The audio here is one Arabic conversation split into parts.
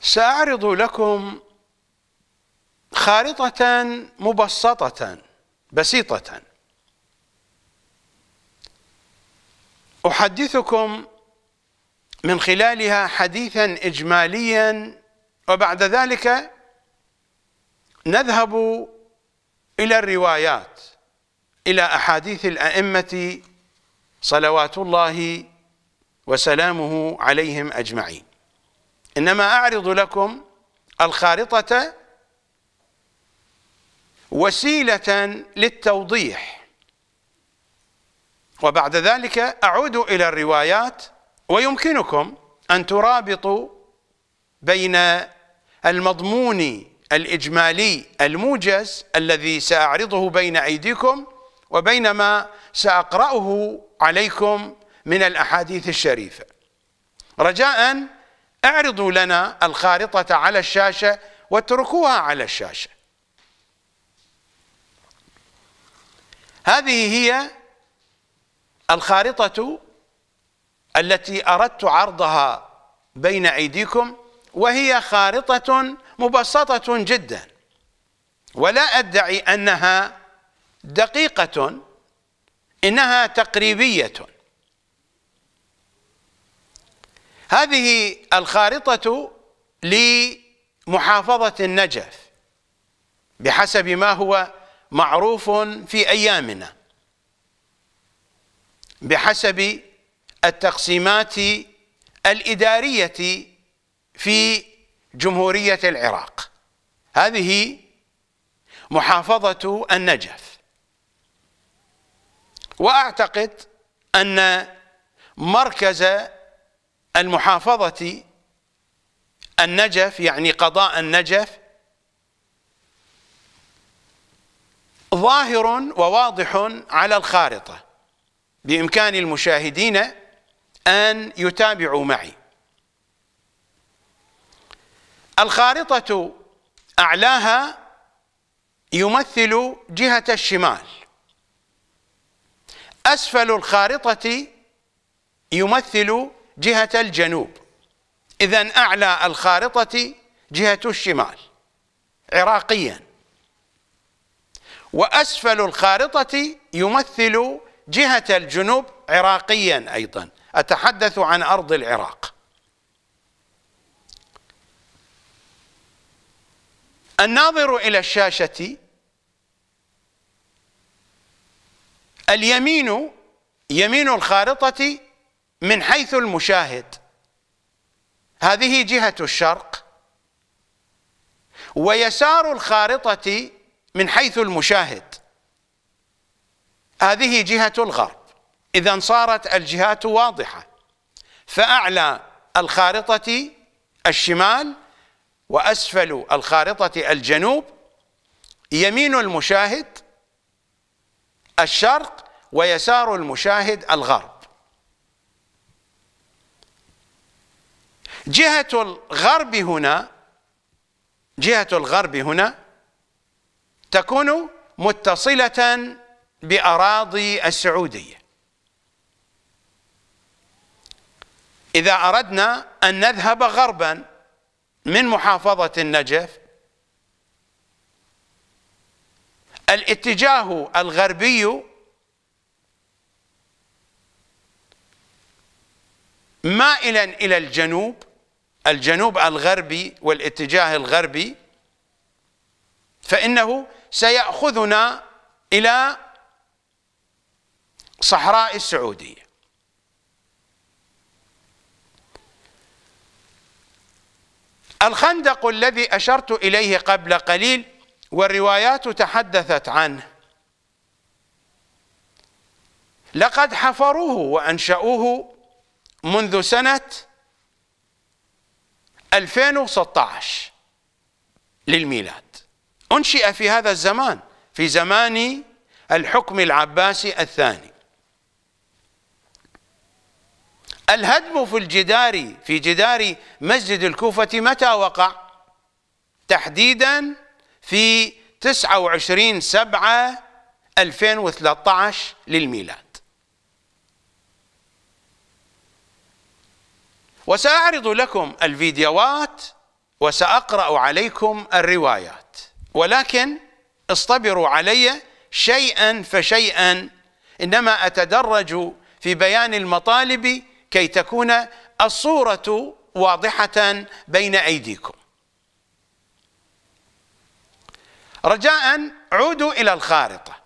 سأعرض لكم خارطة مبسطة بسيطة أحدثكم من خلالها حديثا إجماليا وبعد ذلك نذهب إلى الروايات إلى أحاديث الأئمة صلوات الله وسلامه عليهم أجمعين إنما أعرض لكم الخارطة وسيلة للتوضيح وبعد ذلك أعود إلى الروايات ويمكنكم أن ترابطوا بين المضمون الإجمالي الموجز الذي سأعرضه بين أيديكم وبين ما سأقرأه عليكم من الأحاديث الشريفة رجاءً اعرضوا لنا الخارطة على الشاشة واتركوها على الشاشة هذه هي الخارطة التي أردت عرضها بين أيديكم وهي خارطة مبسطة جدا ولا أدعي أنها دقيقة إنها تقريبية هذه الخارطة لمحافظة النجف بحسب ما هو معروف في أيامنا بحسب التقسيمات الإدارية في جمهورية العراق هذه محافظة النجف وأعتقد أن مركز المحافظة النجف يعني قضاء النجف ظاهر وواضح على الخارطة بإمكان المشاهدين أن يتابعوا معي الخارطة أعلاها يمثل جهة الشمال أسفل الخارطة يمثل جهة الجنوب إذا أعلى الخارطة جهة الشمال عراقيا وأسفل الخارطة يمثل جهة الجنوب عراقيا أيضا أتحدث عن أرض العراق الناظر إلى الشاشة اليمين يمين الخارطة من حيث المشاهد هذه جهة الشرق ويسار الخارطة من حيث المشاهد هذه جهة الغرب إذا صارت الجهات واضحة فأعلى الخارطة الشمال وأسفل الخارطة الجنوب يمين المشاهد الشرق ويسار المشاهد الغرب جهة الغرب هنا جهة الغرب هنا تكون متصلة بأراضي السعودية إذا أردنا أن نذهب غربا من محافظة النجف الاتجاه الغربي مائلا إلى الجنوب الجنوب الغربي والاتجاه الغربي فإنه سيأخذنا إلى صحراء السعودية الخندق الذي أشرت إليه قبل قليل والروايات تحدثت عنه لقد حفروه وأنشأوه منذ سنة 2016 للميلاد أنشئ في هذا الزمان في زمان الحكم العباسي الثاني الهدم في الجدار في جدار مسجد الكوفة متى وقع تحديدا في 29 سبعة 2013 للميلاد وسأعرض لكم الفيديوهات وسأقرأ عليكم الروايات ولكن اصطبروا علي شيئا فشيئا إنما أتدرج في بيان المطالب كي تكون الصورة واضحة بين أيديكم رجاء عودوا إلى الخارطة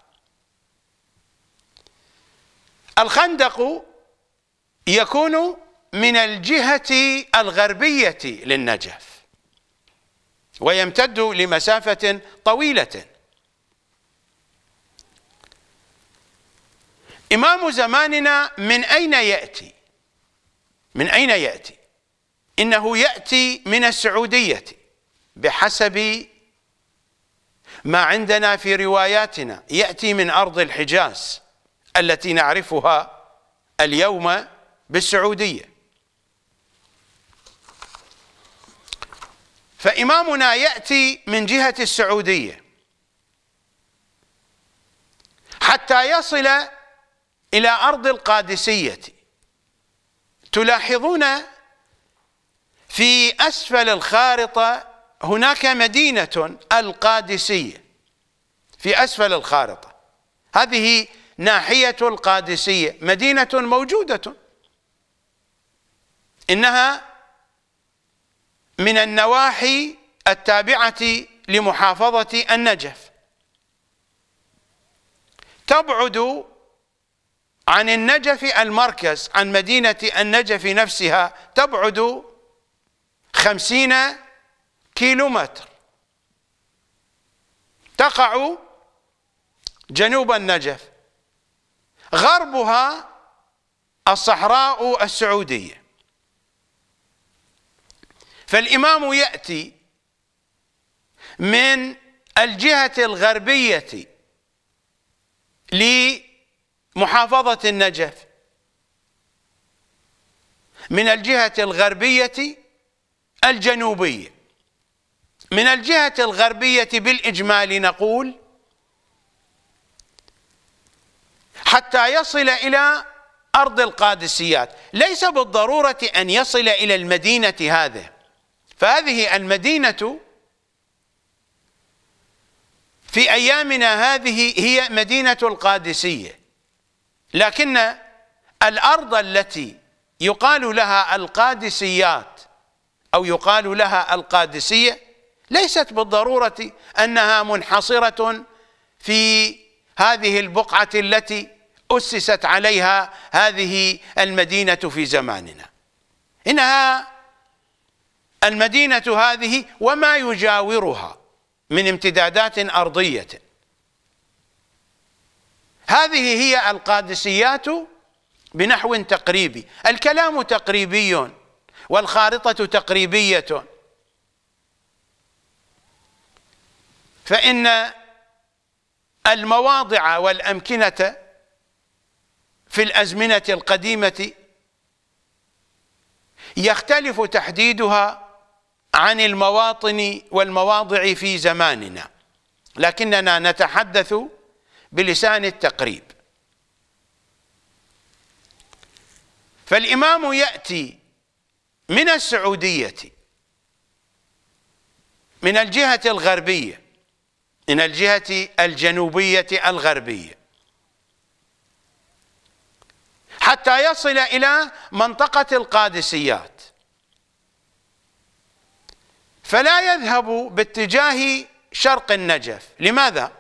الخندق يكون من الجهة الغربية للنجف ويمتد لمسافة طويلة إمام زماننا من أين يأتي من أين يأتي إنه يأتي من السعودية بحسب ما عندنا في رواياتنا يأتي من أرض الحجاز التي نعرفها اليوم بالسعودية فإمامنا يأتي من جهة السعودية حتى يصل إلى أرض القادسية تلاحظون في أسفل الخارطة هناك مدينة القادسية في أسفل الخارطة هذه ناحية القادسية مدينة موجودة إنها من النواحي التابعة لمحافظة النجف تبعد عن النجف المركز عن مدينة النجف نفسها تبعد خمسين كيلومتر تقع جنوب النجف غربها الصحراء السعودية فالإمام يأتي من الجهة الغربية لمحافظة النجف من الجهة الغربية الجنوبية من الجهة الغربية بالإجمال نقول حتى يصل إلى أرض القادسيات ليس بالضرورة أن يصل إلى المدينة هذه فهذه المدينة في أيامنا هذه هي مدينة القادسية لكن الأرض التي يقال لها القادسيات أو يقال لها القادسية ليست بالضرورة أنها منحصرة في هذه البقعة التي أسست عليها هذه المدينة في زماننا إنها المدينة هذه وما يجاورها من امتدادات أرضية هذه هي القادسيات بنحو تقريبي الكلام تقريبي والخارطة تقريبية فإن المواضع والأمكنة في الأزمنة القديمة يختلف تحديدها عن المواطن والمواضع في زماننا لكننا نتحدث بلسان التقريب فالإمام يأتي من السعودية من الجهة الغربية من الجهة الجنوبية الغربية حتى يصل إلى منطقة القادسيات فلا يذهب باتجاه شرق النجف لماذا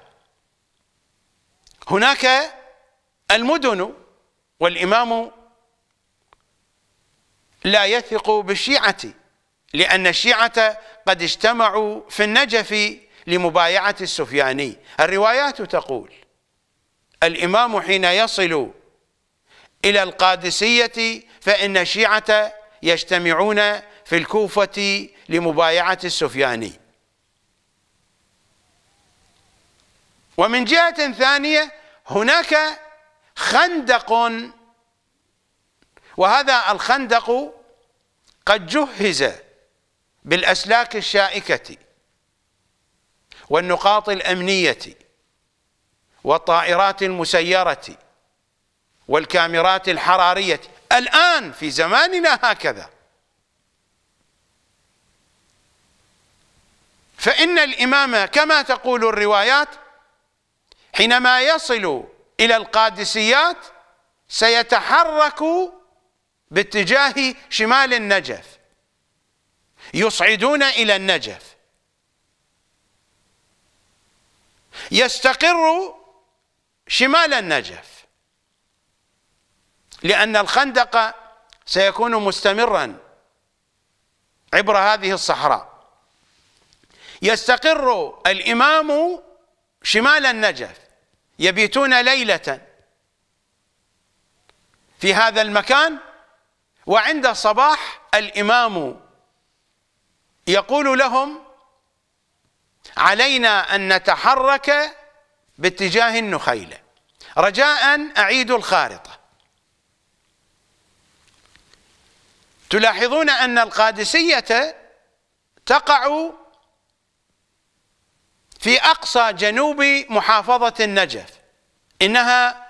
هناك المدن والامام لا يثق بالشيعه لان الشيعه قد اجتمعوا في النجف لمبايعه السفياني الروايات تقول الامام حين يصل الى القادسيه فان الشيعه يجتمعون في الكوفة لمبايعة السفياني ومن جهة ثانية هناك خندق وهذا الخندق قد جهز بالأسلاك الشائكة والنقاط الأمنية والطائرات المسيرة والكاميرات الحرارية الآن في زماننا هكذا فإن الإمام كما تقول الروايات حينما يصل إلى القادسيات سيتحرك باتجاه شمال النجف يصعدون إلى النجف يستقر شمال النجف لأن الخندق سيكون مستمرا عبر هذه الصحراء يستقر الإمام شمال النجف يبيتون ليلة في هذا المكان وعند الصباح الإمام يقول لهم علينا أن نتحرك باتجاه النخيلة رجاء أعيد الخارطة تلاحظون أن القادسية تقع في أقصى جنوب محافظة النجف إنها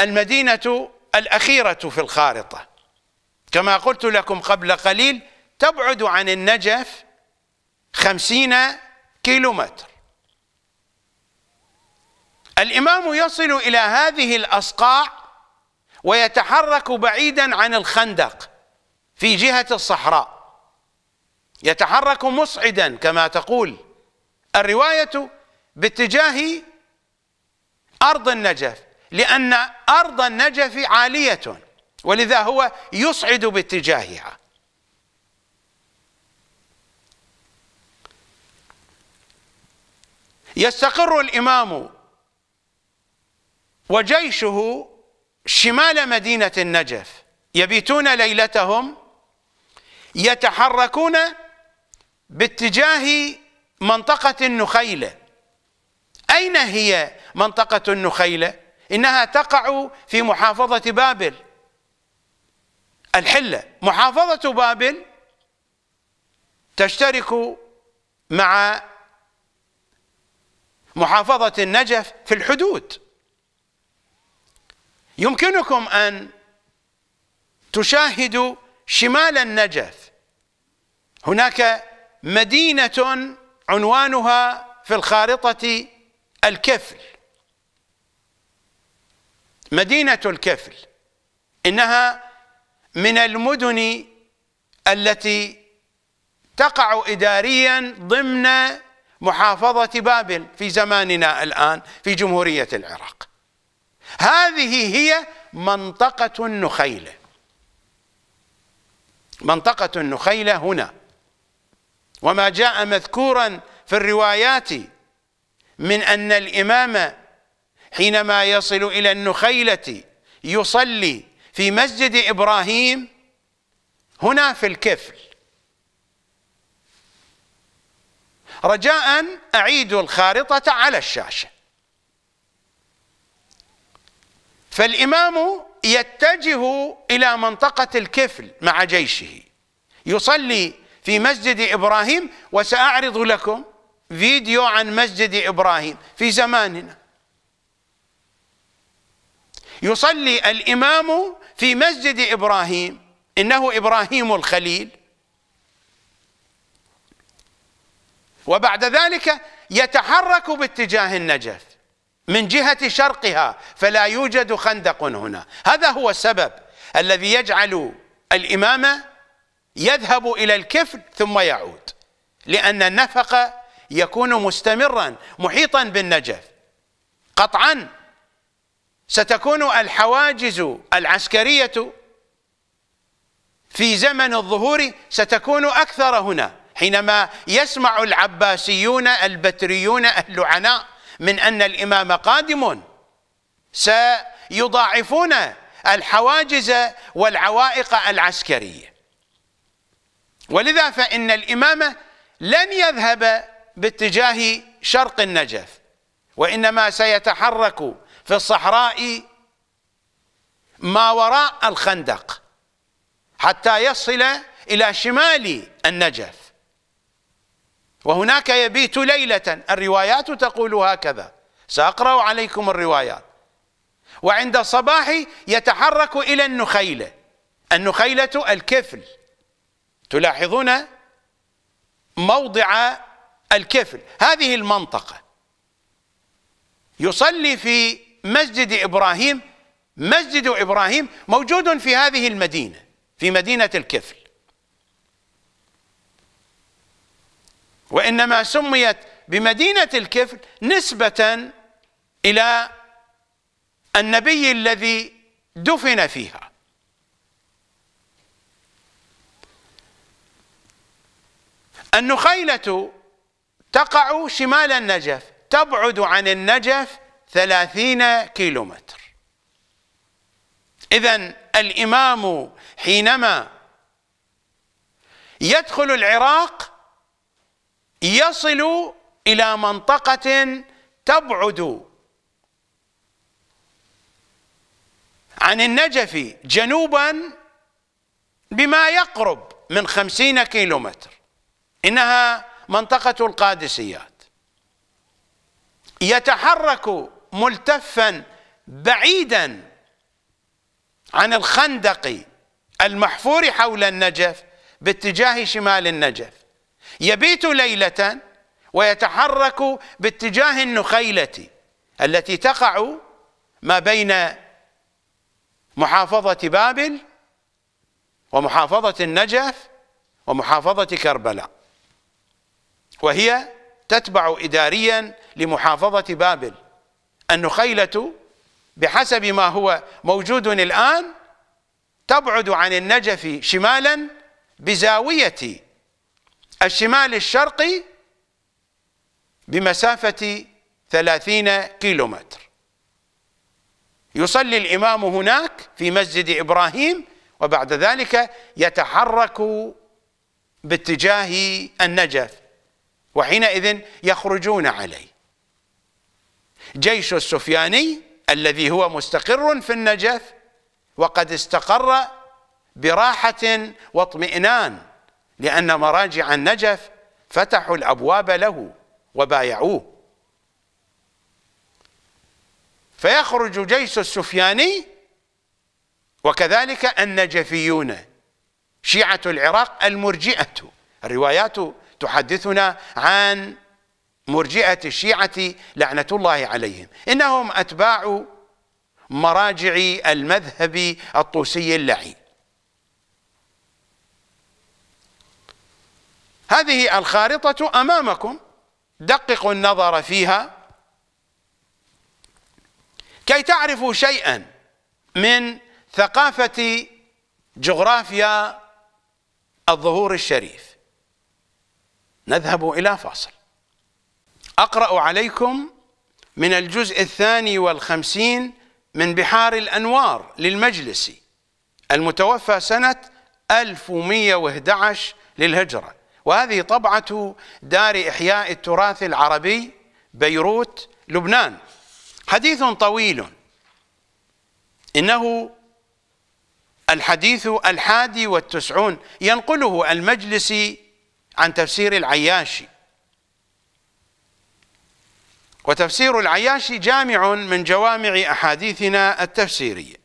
المدينة الأخيرة في الخارطة كما قلت لكم قبل قليل تبعد عن النجف خمسين كيلومتر الإمام يصل إلى هذه الأصقاع ويتحرك بعيدا عن الخندق في جهة الصحراء يتحرك مصعدا كما تقول الرواية باتجاه أرض النجف لأن أرض النجف عالية ولذا هو يصعد باتجاهها يستقر الإمام وجيشه شمال مدينة النجف يبيتون ليلتهم يتحركون باتجاه منطقة النخيلة أين هي منطقة النخيلة؟ إنها تقع في محافظة بابل الحلة محافظة بابل تشترك مع محافظة النجف في الحدود يمكنكم أن تشاهدوا شمال النجف هناك مدينة عنوانها في الخارطة الكفل مدينة الكفل إنها من المدن التي تقع إداريا ضمن محافظة بابل في زماننا الآن في جمهورية العراق هذه هي منطقة النخيلة منطقة النخيلة هنا وما جاء مذكورا في الروايات من أن الإمام حينما يصل إلى النخيلة يصلي في مسجد إبراهيم هنا في الكفل رجاء أعيد الخارطة على الشاشة فالإمام يتجه إلى منطقة الكفل مع جيشه يصلي في مسجد إبراهيم وسأعرض لكم فيديو عن مسجد إبراهيم في زماننا يصلي الإمام في مسجد إبراهيم إنه إبراهيم الخليل وبعد ذلك يتحرك باتجاه النجف من جهة شرقها فلا يوجد خندق هنا هذا هو السبب الذي يجعل الإمامة يذهب إلى الكفل ثم يعود لأن النفق يكون مستمرا محيطا بالنجف قطعا ستكون الحواجز العسكرية في زمن الظهور ستكون أكثر هنا حينما يسمع العباسيون البتريون اللعناء من أن الإمام قادم سيضاعفون الحواجز والعوائق العسكريه ولذا فإن الإمامة لن يذهب باتجاه شرق النجف وإنما سيتحرك في الصحراء ما وراء الخندق حتى يصل إلى شمال النجف وهناك يبيت ليلة الروايات تقول هكذا سأقرأ عليكم الروايات وعند الصباح يتحرك إلى النخيلة النخيلة الكفل تلاحظون موضع الكفل هذه المنطقة يصلي في مسجد إبراهيم مسجد إبراهيم موجود في هذه المدينة في مدينة الكفل وإنما سميت بمدينة الكفل نسبة إلى النبي الذي دفن فيها النخيلة تقع شمال النجف تبعد عن النجف ثلاثين كيلومتر إذا الإمام حينما يدخل العراق يصل إلى منطقة تبعد عن النجف جنوبا بما يقرب من خمسين كيلومتر إنها منطقة القادسيات يتحرك ملتفا بعيدا عن الخندق المحفور حول النجف باتجاه شمال النجف يبيت ليلة ويتحرك باتجاه النخيلة التي تقع ما بين محافظة بابل ومحافظة النجف ومحافظة كربلاء وهي تتبع إداريا لمحافظة بابل النخيلة بحسب ما هو موجود الآن تبعد عن النجف شمالا بزاوية الشمال الشرقي بمسافة ثلاثين كيلومتر يصلي الإمام هناك في مسجد إبراهيم وبعد ذلك يتحرك باتجاه النجف وحينئذ يخرجون عليه جيش السفياني الذي هو مستقر في النجف وقد استقر براحة واطمئنان لأن مراجع النجف فتحوا الأبواب له وبايعوه فيخرج جيش السفياني وكذلك النجفيون شيعة العراق المرجئة الروايات تحدثنا عن مرجئة الشيعة لعنة الله عليهم إنهم أتباع مراجع المذهب الطوسي اللعين هذه الخارطة أمامكم دققوا النظر فيها كي تعرفوا شيئا من ثقافة جغرافيا الظهور الشريف نذهب إلى فاصل أقرأ عليكم من الجزء الثاني والخمسين من بحار الأنوار للمجلس المتوفى سنة 1111 للهجرة وهذه طبعة دار إحياء التراث العربي بيروت لبنان حديث طويل إنه الحديث الحادي والتسعون ينقله المجلسي عن تفسير العياشي وتفسير العياشي جامع من جوامع أحاديثنا التفسيرية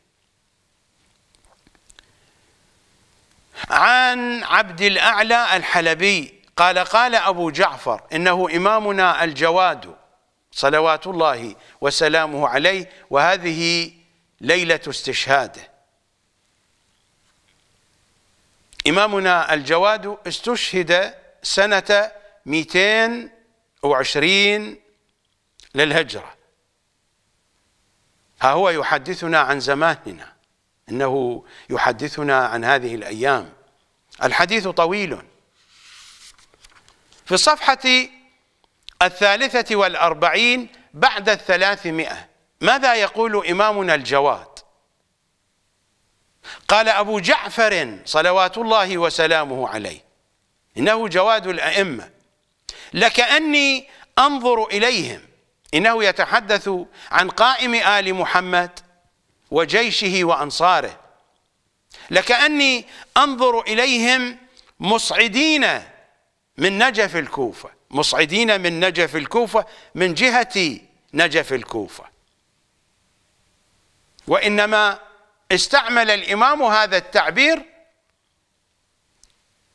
عن عبد الأعلى الحلبي قال قال أبو جعفر إنه إمامنا الجواد صلوات الله وسلامه عليه وهذه ليلة استشهاده إمامنا الجواد استشهد سنة 220 للهجرة ها هو يحدثنا عن زماننا إنه يحدثنا عن هذه الأيام الحديث طويل في الصفحة الثالثة والأربعين بعد الثلاثمائة ماذا يقول إمامنا الجواد قال أبو جعفر صلوات الله وسلامه عليه إنه جواد الأئمة لكأني أنظر إليهم إنه يتحدث عن قائم آل محمد وجيشه وأنصاره لكأني أنظر إليهم مصعدين من نجف الكوفة مصعدين من نجف الكوفة من جهة نجف الكوفة وإنما استعمل الإمام هذا التعبير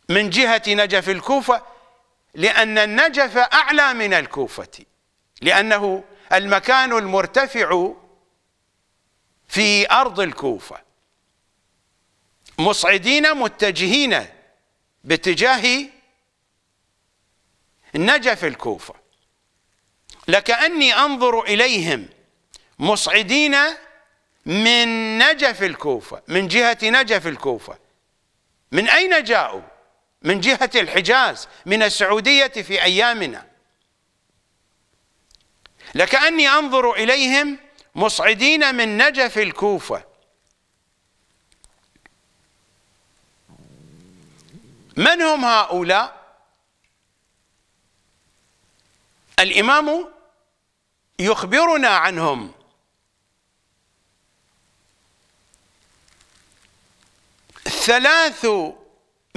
من جهة نجف الكوفة لأن النجف أعلى من الكوفة لأنه المكان المرتفع في أرض الكوفة مصعدين متجهين باتجاه نجف الكوفة لكأني أنظر إليهم مصعدين من نجف الكوفة من جهة نجف الكوفة من أين جاءوا من جهة الحجاز من السعودية في أيامنا لكأني أنظر إليهم مصعدين من نجف الكوفة من هم هؤلاء الإمام يخبرنا عنهم ثلاث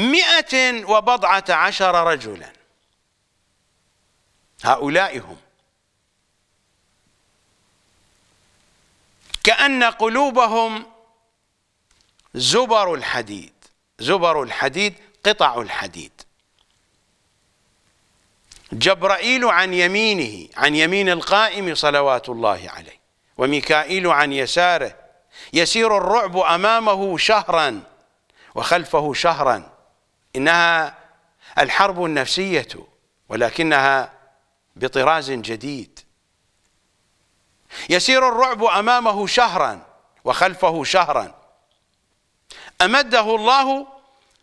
مئة وبضعة عشر رجلا هؤلاء هم كأن قلوبهم زبر الحديد زبر الحديد قطع الحديد جبرائيل عن يمينه عن يمين القائم صلوات الله عليه وميكائيل عن يساره يسير الرعب أمامه شهرا وخلفه شهرا إنها الحرب النفسية ولكنها بطراز جديد يسير الرعب أمامه شهرا وخلفه شهرا أمده الله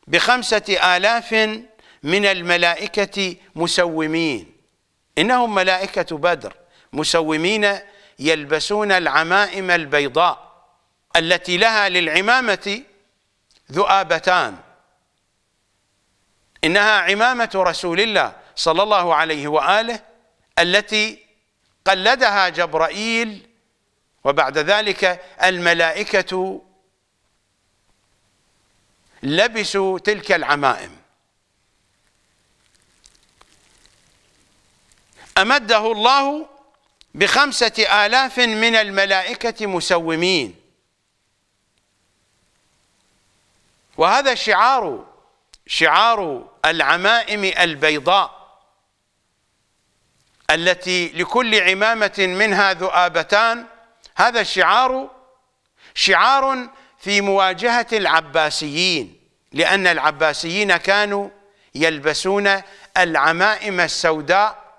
بخمسة آلاف من الملائكة مسومين إنهم ملائكة بدر مسومين يلبسون العمائم البيضاء التي لها للعمامة ذؤابتان إنها عمامة رسول الله صلى الله عليه وآله التي قلدها جبرائيل وبعد ذلك الملائكة لبسوا تلك العمائم أمده الله بخمسة آلاف من الملائكة مسومين وهذا شعار شعار العمائم البيضاء التي لكل عمامة منها ذؤابتان هذا الشعار شعار في مواجهة العباسيين لأن العباسيين كانوا يلبسون العمائم السوداء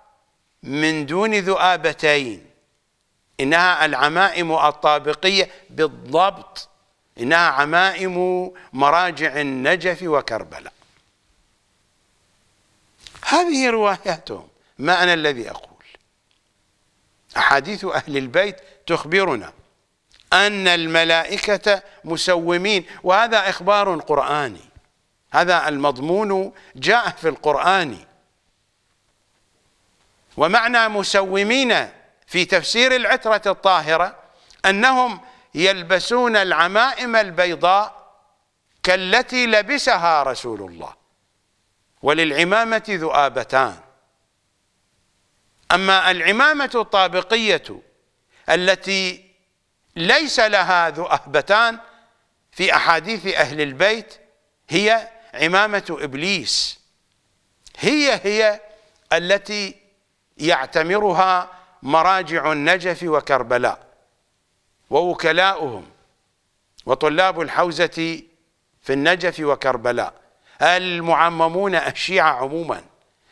من دون ذؤابتين إنها العمائم الطابقية بالضبط إنها عمائم مراجع النجف وكربلاء هذه رواياتهم ما أنا الذي أقول أحاديث أهل البيت تخبرنا أن الملائكة مسومين وهذا إخبار قرآني هذا المضمون جاء في القرآن ومعنى مسومين في تفسير العترة الطاهرة أنهم يلبسون العمائم البيضاء كالتي لبسها رسول الله وللعمامة ذؤابتان أما العمامة الطابقية التي ليس لها ذؤابتان في أحاديث أهل البيت هي عمامة إبليس هي هي التي يعتمرها مراجع النجف وكربلاء ووكلاؤهم وطلاب الحوزة في النجف وكربلاء المعممون الشيعة عموما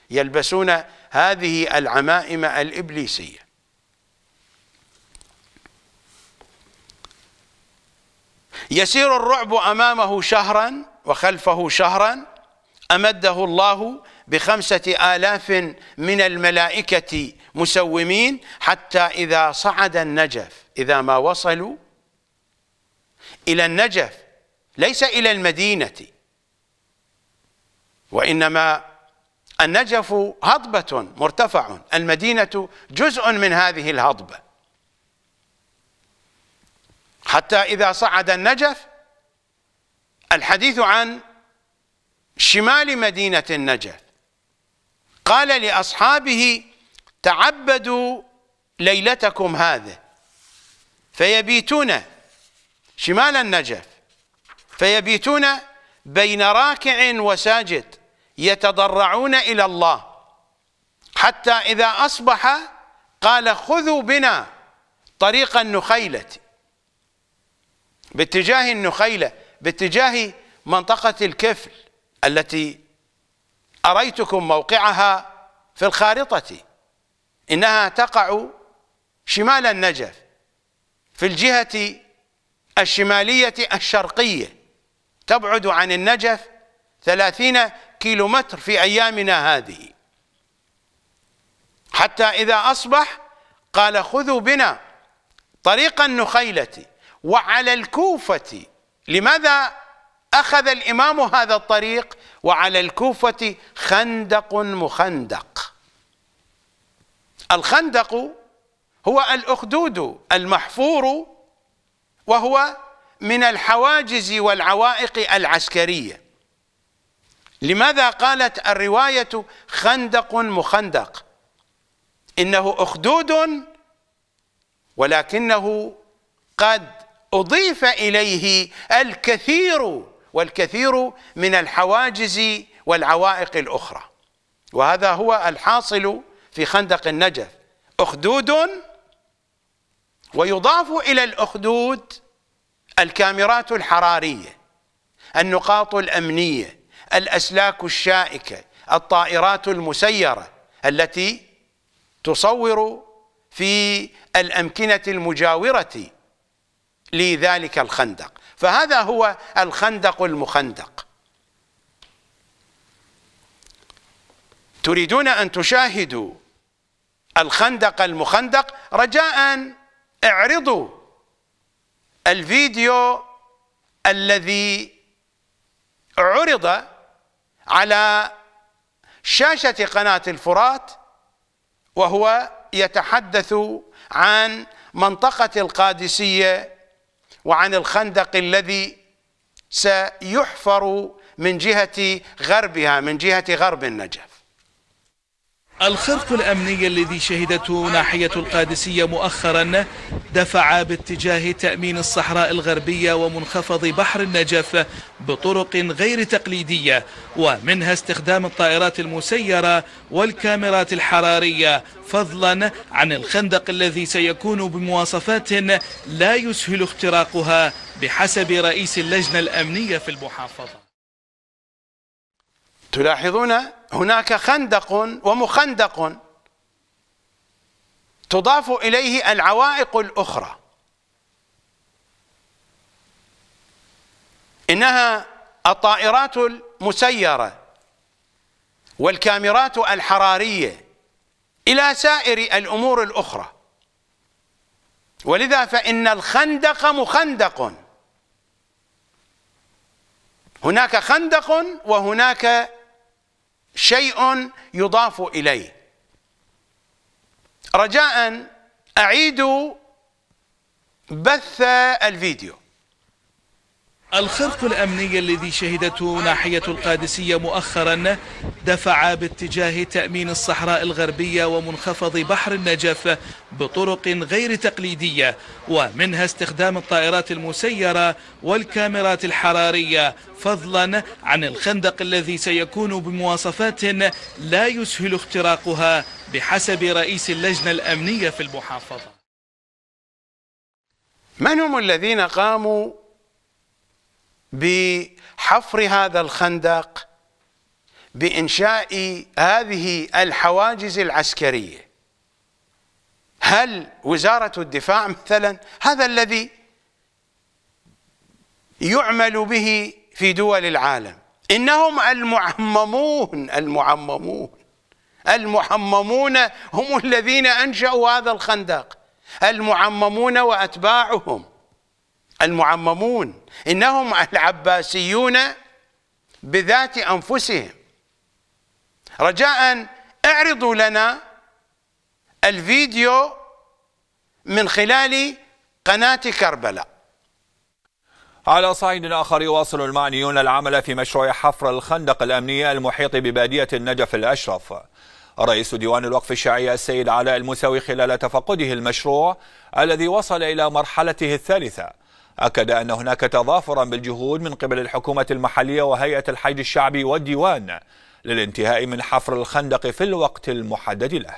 يلبسون هذه العمائم الإبليسية يسير الرعب أمامه شهرا وخلفه شهرا أمده الله بخمسة آلاف من الملائكة مسومين حتى إذا صعد النجف إذا ما وصلوا إلى النجف ليس إلى المدينة وإنما النجف هضبة مرتفع المدينة جزء من هذه الهضبة حتى إذا صعد النجف الحديث عن شمال مدينة النجف قال لأصحابه تعبدوا ليلتكم هذه فيبيتون شمال النجف فيبيتون بين راكع وساجد يتضرعون إلى الله حتى إذا أصبح قال خذوا بنا طريق النخيلة باتجاه النخيلة باتجاه منطقة الكفل التي أريتكم موقعها في الخارطة إنها تقع شمال النجف في الجهة الشمالية الشرقية تبعد عن النجف ثلاثين كيلومتر في أيامنا هذه حتى إذا أصبح قال خذوا بنا طريق النخيلة وعلى الكوفة لماذا أخذ الإمام هذا الطريق وعلى الكوفة خندق مخندق الخندق هو الأخدود المحفور وهو من الحواجز والعوائق العسكريه لماذا قالت الرواية خندق مخندق إنه أخدود ولكنه قد أضيف إليه الكثير والكثير من الحواجز والعوائق الأخرى وهذا هو الحاصل في خندق النجف أخدود ويضاف إلى الأخدود الكاميرات الحرارية النقاط الأمنية الأسلاك الشائكة الطائرات المسيرة التي تصور في الأمكنة المجاورة لذلك الخندق فهذا هو الخندق المخندق تريدون أن تشاهدوا الخندق المخندق رجاء اعرضوا الفيديو الذي عرض على شاشة قناة الفرات وهو يتحدث عن منطقة القادسية وعن الخندق الذي سيحفر من جهة غربها من جهة غرب النجف الخرق الأمني الذي شهدته ناحية القادسية مؤخرا دفع باتجاه تأمين الصحراء الغربية ومنخفض بحر النجف بطرق غير تقليدية ومنها استخدام الطائرات المسيرة والكاميرات الحرارية فضلا عن الخندق الذي سيكون بمواصفات لا يسهل اختراقها بحسب رئيس اللجنة الأمنية في المحافظة تلاحظون هناك خندق ومخندق تضاف إليه العوائق الأخرى إنها الطائرات المسيرة والكاميرات الحرارية إلى سائر الأمور الأخرى ولذا فإن الخندق مخندق هناك خندق وهناك شيء يضاف اليه رجاء اعيدوا بث الفيديو الخرق الأمني الذي شهدته ناحية القادسية مؤخرا دفع باتجاه تأمين الصحراء الغربية ومنخفض بحر النجف بطرق غير تقليدية ومنها استخدام الطائرات المسيرة والكاميرات الحرارية فضلا عن الخندق الذي سيكون بمواصفات لا يسهل اختراقها بحسب رئيس اللجنة الأمنية في المحافظة من هم الذين قاموا بحفر هذا الخندق بإنشاء هذه الحواجز العسكرية هل وزارة الدفاع مثلا هذا الذي يعمل به في دول العالم إنهم المعممون المعممون المحممون هم الذين أنشأوا هذا الخندق المعممون وأتباعهم المعممون إنهم العباسيون بذات أنفسهم رجاء اعرضوا لنا الفيديو من خلال قناة كربلاء على صعيد آخر يواصل المعنيون العمل في مشروع حفر الخندق الأمني المحيط ببادية النجف الأشرف رئيس ديوان الوقف الشيعي السيد علاء المساوي خلال تفقده المشروع الذي وصل إلى مرحلته الثالثة أكد أن هناك تضافرا بالجهود من قبل الحكومة المحلية وهيئة الحج الشعبي والديوان للانتهاء من حفر الخندق في الوقت المحدد له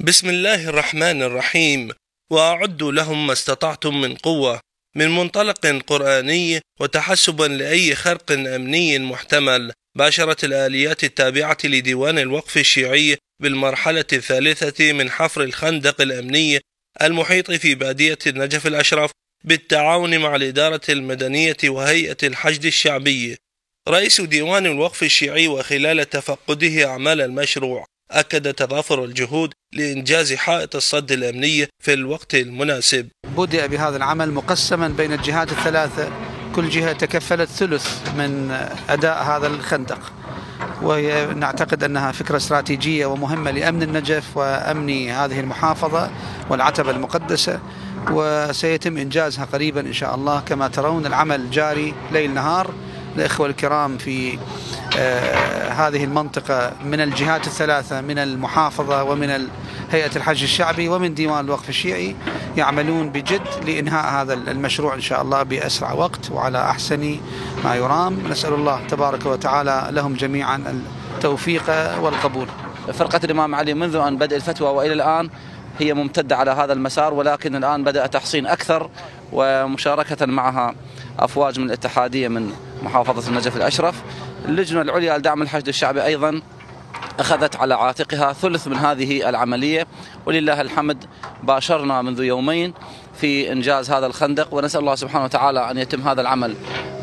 بسم الله الرحمن الرحيم وأعدوا لهم ما استطعتم من قوة من منطلق قرآني وتحسبا لأي خرق أمني محتمل باشرت الآليات التابعة لديوان الوقف الشيعي بالمرحلة الثالثة من حفر الخندق الأمني المحيط في بادية النجف الأشرف بالتعاون مع الإدارة المدنية وهيئة الحشد الشعبي رئيس ديوان الوقف الشيعي وخلال تفقده أعمال المشروع أكد تضافر الجهود لإنجاز حائط الصد الأمني في الوقت المناسب بدأ بهذا العمل مقسما بين الجهات الثلاثة كل جهة تكفلت ثلث من أداء هذا الخندق وهي نعتقد أنها فكرة استراتيجية ومهمة لأمن النجف وأمن هذه المحافظة والعتبة المقدسة وسيتم إنجازها قريبا إن شاء الله كما ترون العمل جاري ليل نهار الإخوة الكرام في آه، هذه المنطقة من الجهات الثلاثة من المحافظة ومن هيئة الحج الشعبي ومن ديوان الوقف الشيعي يعملون بجد لإنهاء هذا المشروع إن شاء الله بأسرع وقت وعلى أحسن ما يرام نسأل الله تبارك وتعالى لهم جميعا التوفيق والقبول فرقة الإمام علي منذ أن بدأ الفتوى وإلى الآن هي ممتدة على هذا المسار ولكن الآن بدأ تحصين أكثر ومشاركة معها أفواج من الاتحادية من محافظة النجف الأشرف اللجنة العليا لدعم الحشد الشعبي أيضا أخذت على عاتقها ثلث من هذه العملية ولله الحمد باشرنا منذ يومين في إنجاز هذا الخندق ونسأل الله سبحانه وتعالى أن يتم هذا العمل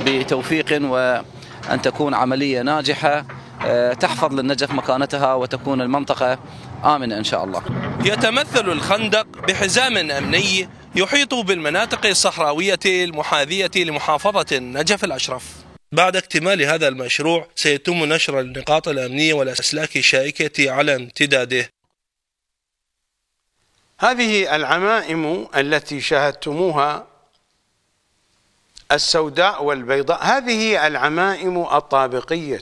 بتوفيق وأن تكون عملية ناجحة آه، تحفظ للنجف مكانتها وتكون المنطقة آمنة إن شاء الله يتمثل الخندق بحزام أمني يحيط بالمناطق الصحراوية المحاذية لمحافظة النجف الأشرف بعد اكتمال هذا المشروع سيتم نشر النقاط الأمنية والأسلاك الشائكة على امتداده هذه العمائم التي شاهدتموها السوداء والبيضاء هذه العمائم الطابقية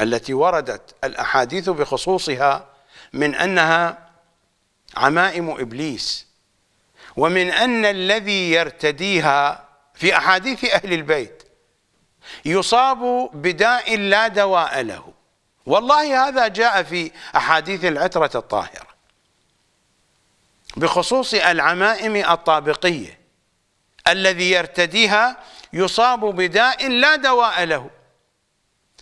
التي وردت الأحاديث بخصوصها من أنها عمائم إبليس ومن أن الذي يرتديها في أحاديث أهل البيت يصاب بداء لا دواء له والله هذا جاء في أحاديث العترة الطاهرة بخصوص العمائم الطابقية الذي يرتديها يصاب بداء لا دواء له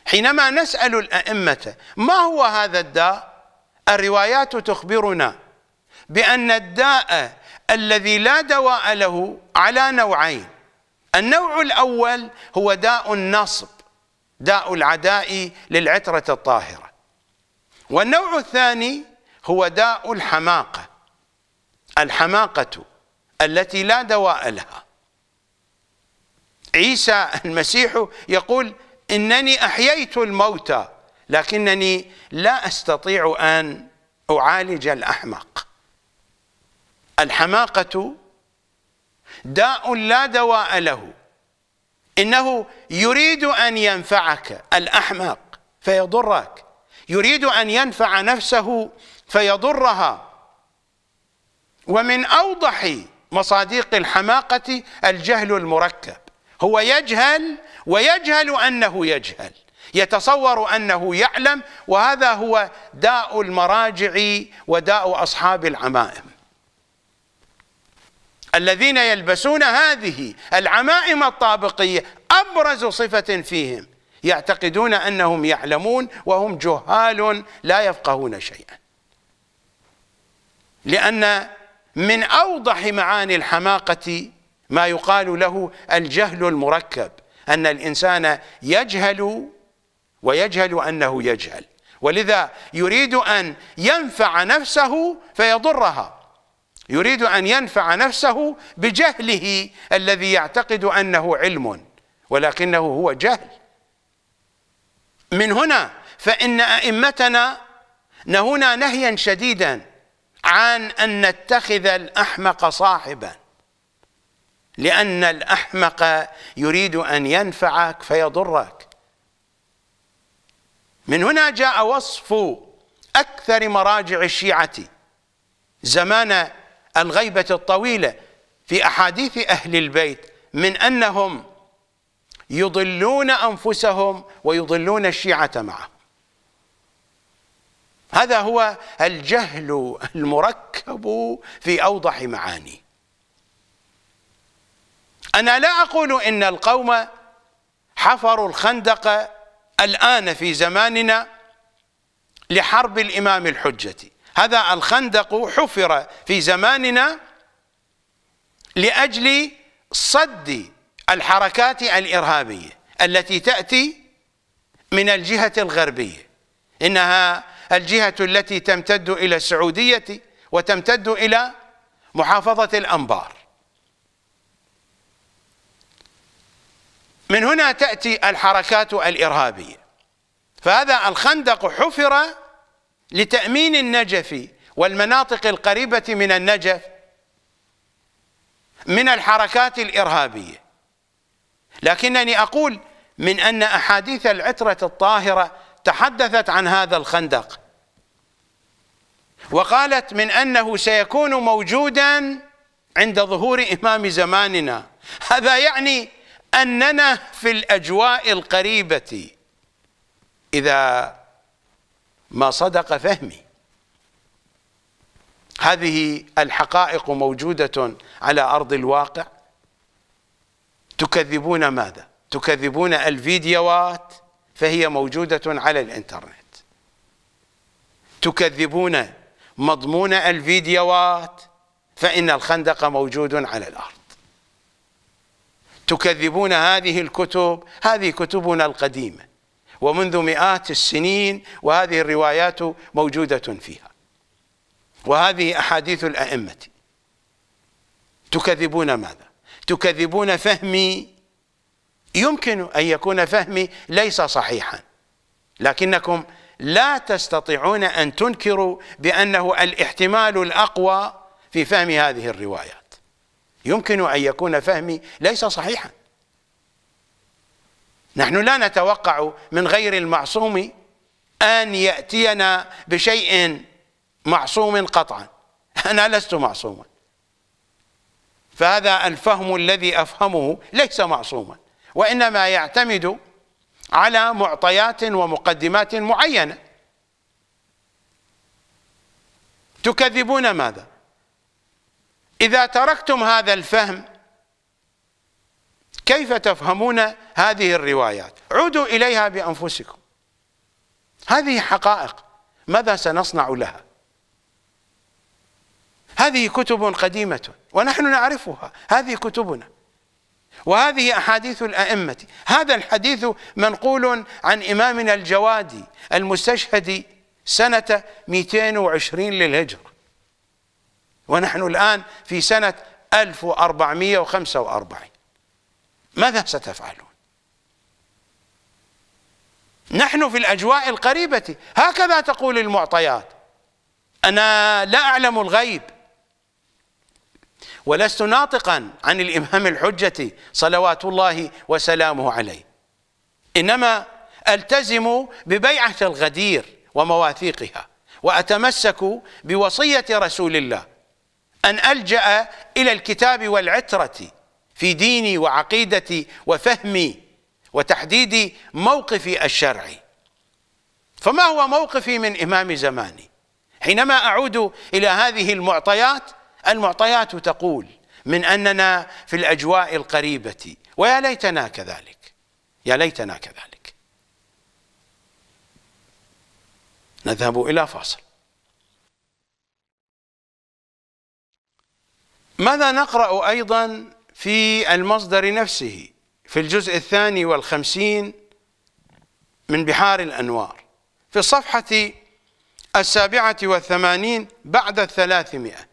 حينما نسأل الأئمة ما هو هذا الداء الروايات تخبرنا بأن الداء الذي لا دواء له على نوعين النوع الأول هو داء النصب داء العداء للعترة الطاهرة والنوع الثاني هو داء الحماقة الحماقة التي لا دواء لها عيسى المسيح يقول إنني أحييت الموتى لكنني لا أستطيع أن أعالج الأحمق الحماقة داء لا دواء له إنه يريد أن ينفعك الأحمق فيضرك يريد أن ينفع نفسه فيضرها ومن أوضح مصاديق الحماقة الجهل المركب هو يجهل ويجهل أنه يجهل يتصور أنه يعلم وهذا هو داء المراجع وداء أصحاب العمائم الذين يلبسون هذه العمائم الطابقية أبرز صفة فيهم يعتقدون أنهم يعلمون وهم جهال لا يفقهون شيئا لأن من أوضح معاني الحماقة ما يقال له الجهل المركب أن الإنسان يجهل ويجهل أنه يجهل ولذا يريد أن ينفع نفسه فيضرها يريد أن ينفع نفسه بجهله الذي يعتقد أنه علم ولكنه هو جهل من هنا فإن أئمتنا نهونا نهيا شديدا عن أن نتخذ الأحمق صاحبا لأن الأحمق يريد أن ينفعك فيضرك من هنا جاء وصف أكثر مراجع الشيعة زمان الغيبة الطويلة في أحاديث أهل البيت من أنهم يضلون أنفسهم ويضلون الشيعة معه هذا هو الجهل المركب في أوضح معاني أنا لا أقول إن القوم حفروا الخندق الآن في زماننا لحرب الإمام الحجة هذا الخندق حفر في زماننا لأجل صد الحركات الإرهابية التي تأتي من الجهة الغربية إنها الجهة التي تمتد إلى السعودية وتمتد إلى محافظة الأنبار من هنا تأتي الحركات الإرهابية فهذا الخندق حفر لتأمين النجف والمناطق القريبة من النجف من الحركات الإرهابية لكنني أقول من أن أحاديث العترة الطاهرة تحدثت عن هذا الخندق وقالت من أنه سيكون موجودا عند ظهور إمام زماننا هذا يعني أننا في الأجواء القريبة إذا ما صدق فهمي هذه الحقائق موجودة على أرض الواقع تكذبون ماذا؟ تكذبون الفيديوهات فهي موجودة على الإنترنت تكذبون مضمون الفيديوهات فإن الخندق موجود على الأرض تكذبون هذه الكتب هذه كتبنا القديمه ومنذ مئات السنين وهذه الروايات موجودة فيها وهذه أحاديث الأئمة تكذبون ماذا؟ تكذبون فهمي يمكن أن يكون فهمي ليس صحيحا لكنكم لا تستطيعون أن تنكروا بأنه الاحتمال الأقوى في فهم هذه الروايات يمكن أن يكون فهمي ليس صحيحاً نحن لا نتوقع من غير المعصوم أن يأتينا بشيء معصوم قطعا أنا لست معصوما فهذا الفهم الذي أفهمه ليس معصوما وإنما يعتمد على معطيات ومقدمات معينة تكذبون ماذا إذا تركتم هذا الفهم كيف تفهمون هذه الروايات عودوا إليها بأنفسكم هذه حقائق ماذا سنصنع لها هذه كتب قديمة ونحن نعرفها هذه كتبنا وهذه أحاديث الأئمة هذا الحديث منقول عن إمامنا الجوادي المستشهد سنة 220 للهجرة ونحن الآن في سنة 1445 ماذا ستفعلون نحن في الأجواء القريبة هكذا تقول المعطيات أنا لا أعلم الغيب ولست ناطقا عن الإمام الحجة صلوات الله وسلامه عليه إنما ألتزم ببيعة الغدير ومواثيقها وأتمسك بوصية رسول الله أن ألجأ إلى الكتاب والعترة في ديني وعقيدتي وفهمي وتحديد موقفي الشرعي فما هو موقفي من إمام زماني حينما أعود إلى هذه المعطيات المعطيات تقول من أننا في الأجواء القريبة ويا ليتنا كذلك يا ليتنا كذلك نذهب إلى فاصل ماذا نقرأ أيضا في المصدر نفسه في الجزء الثاني والخمسين من بحار الأنوار في الصفحة السابعة والثمانين بعد الثلاثمائة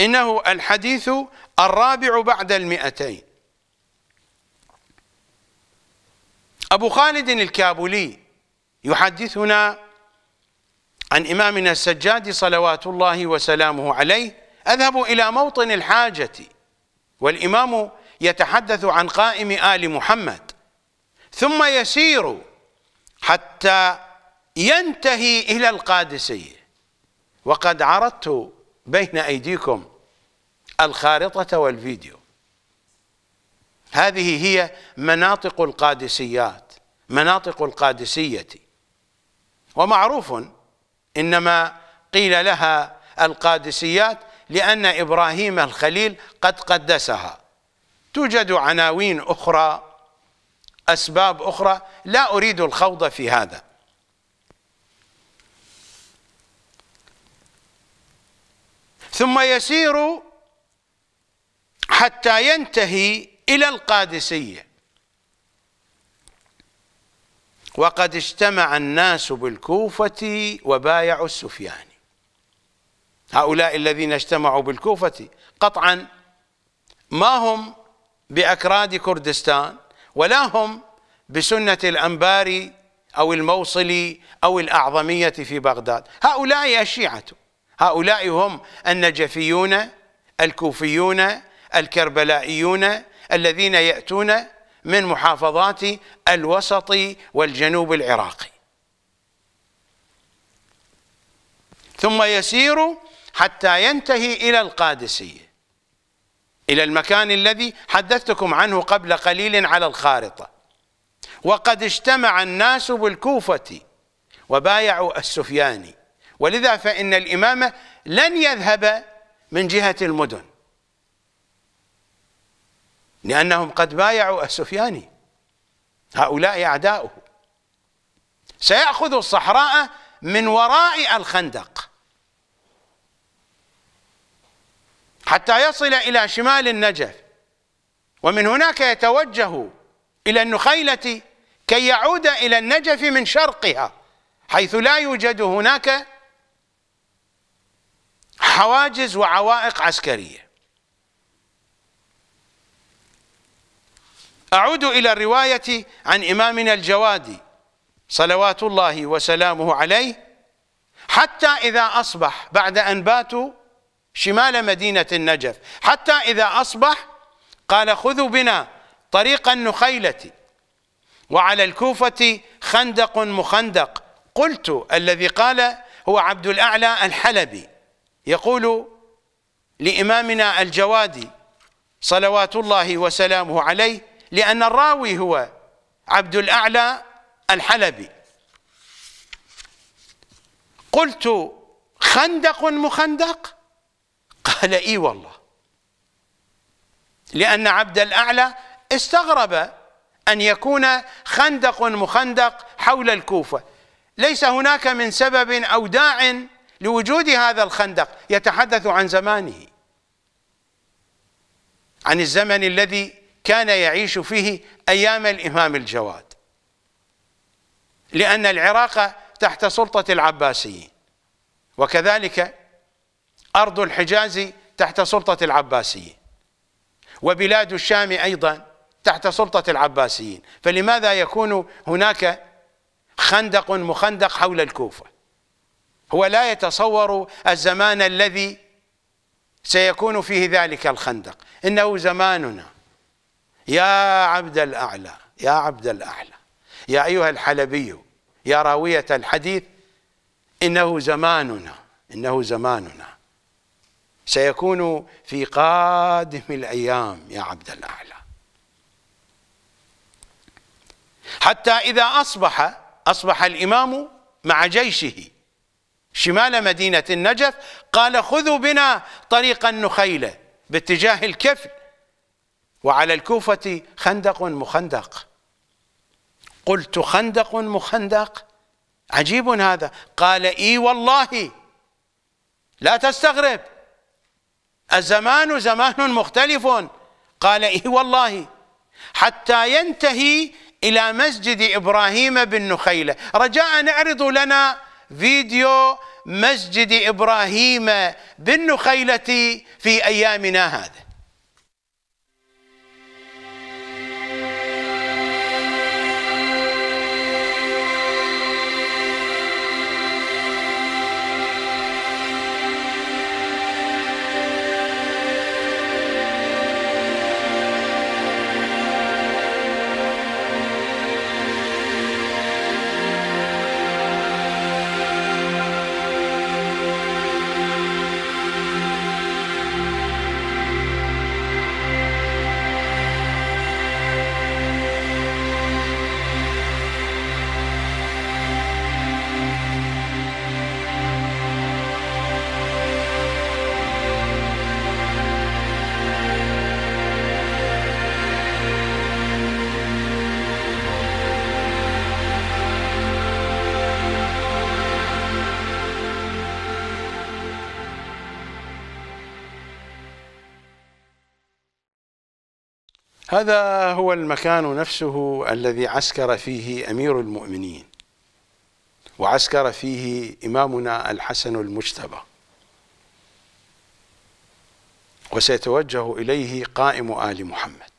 إنه الحديث الرابع بعد المئتين أبو خالد الكابولي يحدثنا عن إمامنا السجاد صلوات الله وسلامه عليه أذهب إلى موطن الحاجة والإمام يتحدث عن قائم آل محمد ثم يسير حتى ينتهي إلى القادسية وقد عرضت بين أيديكم الخارطة والفيديو هذه هي مناطق القادسيات مناطق القادسية ومعروف إنما قيل لها القادسيات لأن إبراهيم الخليل قد قدسها توجد عناوين أخرى أسباب أخرى لا أريد الخوض في هذا ثم يسير حتى ينتهي إلى القادسية وقد اجتمع الناس بالكوفة وبايعوا السفيان هؤلاء الذين اجتمعوا بالكوفة قطعا ما هم بأكراد كردستان ولا هم بسنة الأنباري أو الموصلي أو الأعظمية في بغداد هؤلاء الشيعة هؤلاء هم النجفيون الكوفيون الكربلائيون الذين يأتون من محافظات الوسط والجنوب العراقي ثم يسير حتى ينتهي إلى القادسية إلى المكان الذي حدثتكم عنه قبل قليل على الخارطة وقد اجتمع الناس بالكوفة وبايعوا السفياني ولذا فإن الإمامة لن يذهب من جهة المدن لأنهم قد بايعوا السفياني هؤلاء أعداؤه سيأخذ الصحراء من وراء الخندق حتى يصل إلى شمال النجف ومن هناك يتوجه إلى النخيلة كي يعود إلى النجف من شرقها حيث لا يوجد هناك حواجز وعوائق عسكرية أعود إلى الرواية عن إمامنا الجوادي صلوات الله وسلامه عليه حتى إذا أصبح بعد أن باتوا شمال مدينة النجف حتى إذا أصبح قال خذوا بنا طريق النخيلة وعلى الكوفة خندق مخندق قلت الذي قال هو عبد الأعلى الحلبي يقول لإمامنا الجوادي صلوات الله وسلامه عليه لأن الراوي هو عبد الأعلى الحلبي قلت خندق مخندق قال اي والله لأن عبد الأعلى استغرب أن يكون خندق مخندق حول الكوفة ليس هناك من سبب أو داع لوجود هذا الخندق يتحدث عن زمانه عن الزمن الذي كان يعيش فيه أيام الإمام الجواد لأن العراق تحت سلطة العباسيين وكذلك أرض الحجاز تحت سلطة العباسيين وبلاد الشام أيضا تحت سلطة العباسيين فلماذا يكون هناك خندق مخندق حول الكوفة هو لا يتصور الزمان الذي سيكون فيه ذلك الخندق إنه زماننا يا عبد الأعلى يا عبد الأعلى يا أيها الحلبي يا راوية الحديث إنه زماننا إنه زماننا سيكون في قادم الأيام يا عبد الأعلى حتى إذا أصبح أصبح الإمام مع جيشه شمال مدينة النجف قال خذوا بنا طريق النخيلة باتجاه الكفل وعلى الكوفة خندق مخندق قلت خندق مخندق عجيب هذا قال اي والله لا تستغرب الزمان زمان مختلف قال إيه والله حتى ينتهي إلى مسجد إبراهيم بن نخيلة رجاء نعرض لنا فيديو مسجد إبراهيم بن نخيلة في أيامنا هذا هذا هو المكان نفسه الذي عسكر فيه امير المؤمنين وعسكر فيه امامنا الحسن المجتبى وسيتوجه اليه قائم ال محمد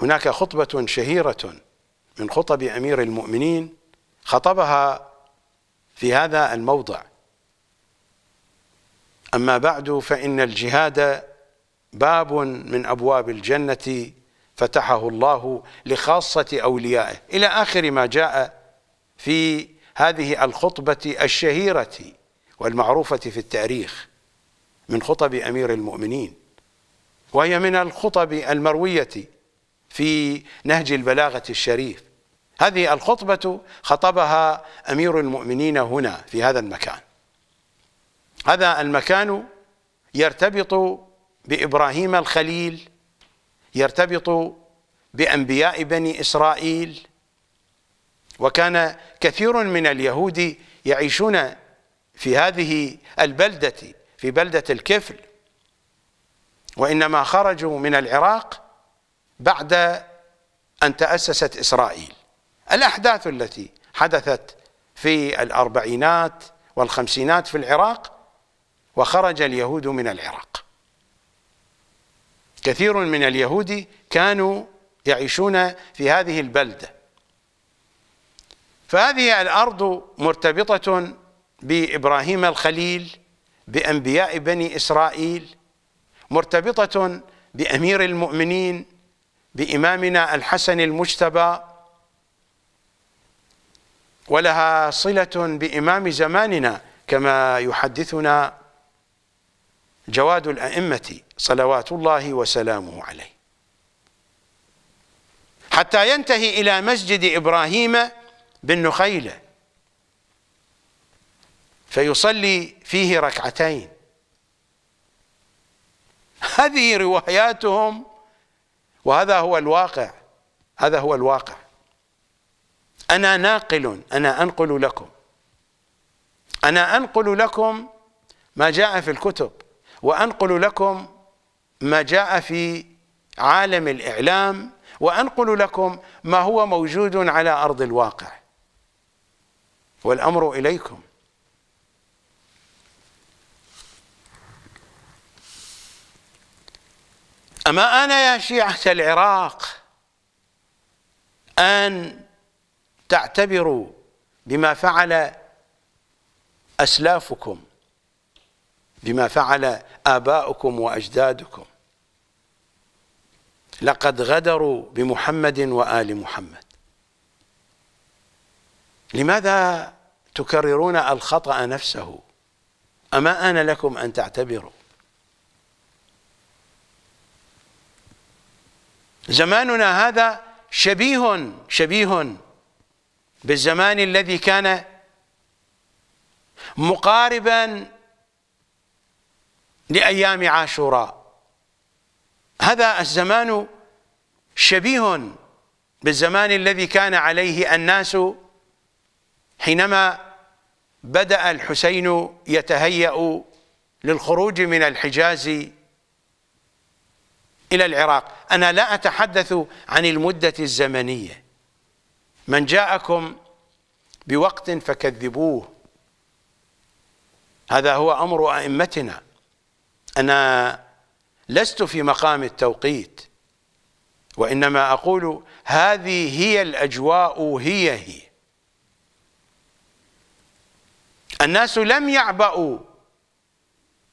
هناك خطبه شهيره من خطب امير المؤمنين خطبها في هذا الموضع اما بعد فان الجهاد باب من ابواب الجنه فتحه الله لخاصة أوليائه إلى آخر ما جاء في هذه الخطبة الشهيرة والمعروفة في التاريخ من خطب أمير المؤمنين وهي من الخطب المروية في نهج البلاغة الشريف هذه الخطبة خطبها أمير المؤمنين هنا في هذا المكان هذا المكان يرتبط بإبراهيم الخليل يرتبط بأنبياء بني إسرائيل وكان كثير من اليهود يعيشون في هذه البلدة في بلدة الكفل وإنما خرجوا من العراق بعد أن تأسست إسرائيل الأحداث التي حدثت في الأربعينات والخمسينات في العراق وخرج اليهود من العراق كثير من اليهود كانوا يعيشون في هذه البلدة فهذه الأرض مرتبطة بإبراهيم الخليل بأنبياء بني إسرائيل مرتبطة بأمير المؤمنين بإمامنا الحسن المجتبى ولها صلة بإمام زماننا كما يحدثنا جواد الأئمة صلوات الله وسلامه عليه حتى ينتهي إلى مسجد إبراهيم بن نخيلة فيصلي فيه ركعتين هذه رواياتهم وهذا هو الواقع هذا هو الواقع أنا ناقل أنا أنقل لكم أنا أنقل لكم ما جاء في الكتب وأنقل لكم ما جاء في عالم الإعلام وأنقل لكم ما هو موجود على أرض الواقع والأمر إليكم أما أنا يا شيعة العراق أن تعتبروا بما فعل أسلافكم بما فعل آباؤكم وأجدادكم لقد غدروا بمحمد وآل محمد لماذا تكررون الخطأ نفسه أما أنا لكم أن تعتبروا زماننا هذا شبيه شبيه بالزمان الذي كان مقاربا لأيام عاشوراء هذا الزمان شبيه بالزمان الذي كان عليه الناس حينما بدأ الحسين يتهيأ للخروج من الحجاز إلى العراق أنا لا أتحدث عن المدة الزمنية من جاءكم بوقت فكذبوه هذا هو أمر أئمتنا أنا لست في مقام التوقيت وإنما أقول هذه هي الأجواء هي هي الناس لم يعبأوا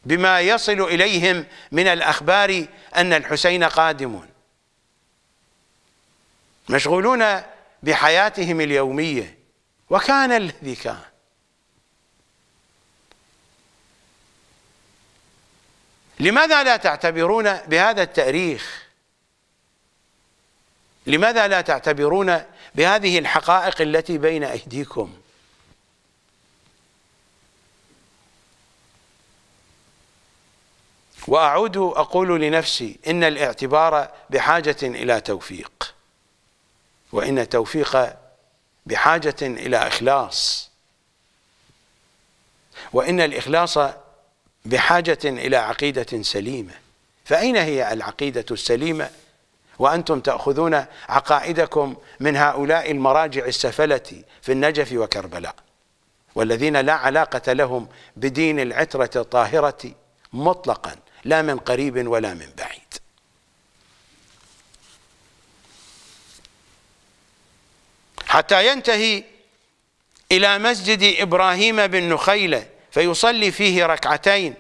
بما يصل إليهم من الأخبار أن الحسين قادم مشغولون بحياتهم اليومية وكان الذي كان لماذا لا تعتبرون بهذا التاريخ لماذا لا تعتبرون بهذه الحقائق التي بين ايديكم واعود اقول لنفسي ان الاعتبار بحاجه الى توفيق وان التوفيق بحاجه الى اخلاص وان الاخلاص بحاجة إلى عقيدة سليمة فأين هي العقيدة السليمة وأنتم تأخذون عقائدكم من هؤلاء المراجع السفلة في النجف وكربلاء والذين لا علاقة لهم بدين العترة الطاهرة مطلقا لا من قريب ولا من بعيد حتى ينتهي إلى مسجد إبراهيم بن نخيله فيصلي فيه ركعتين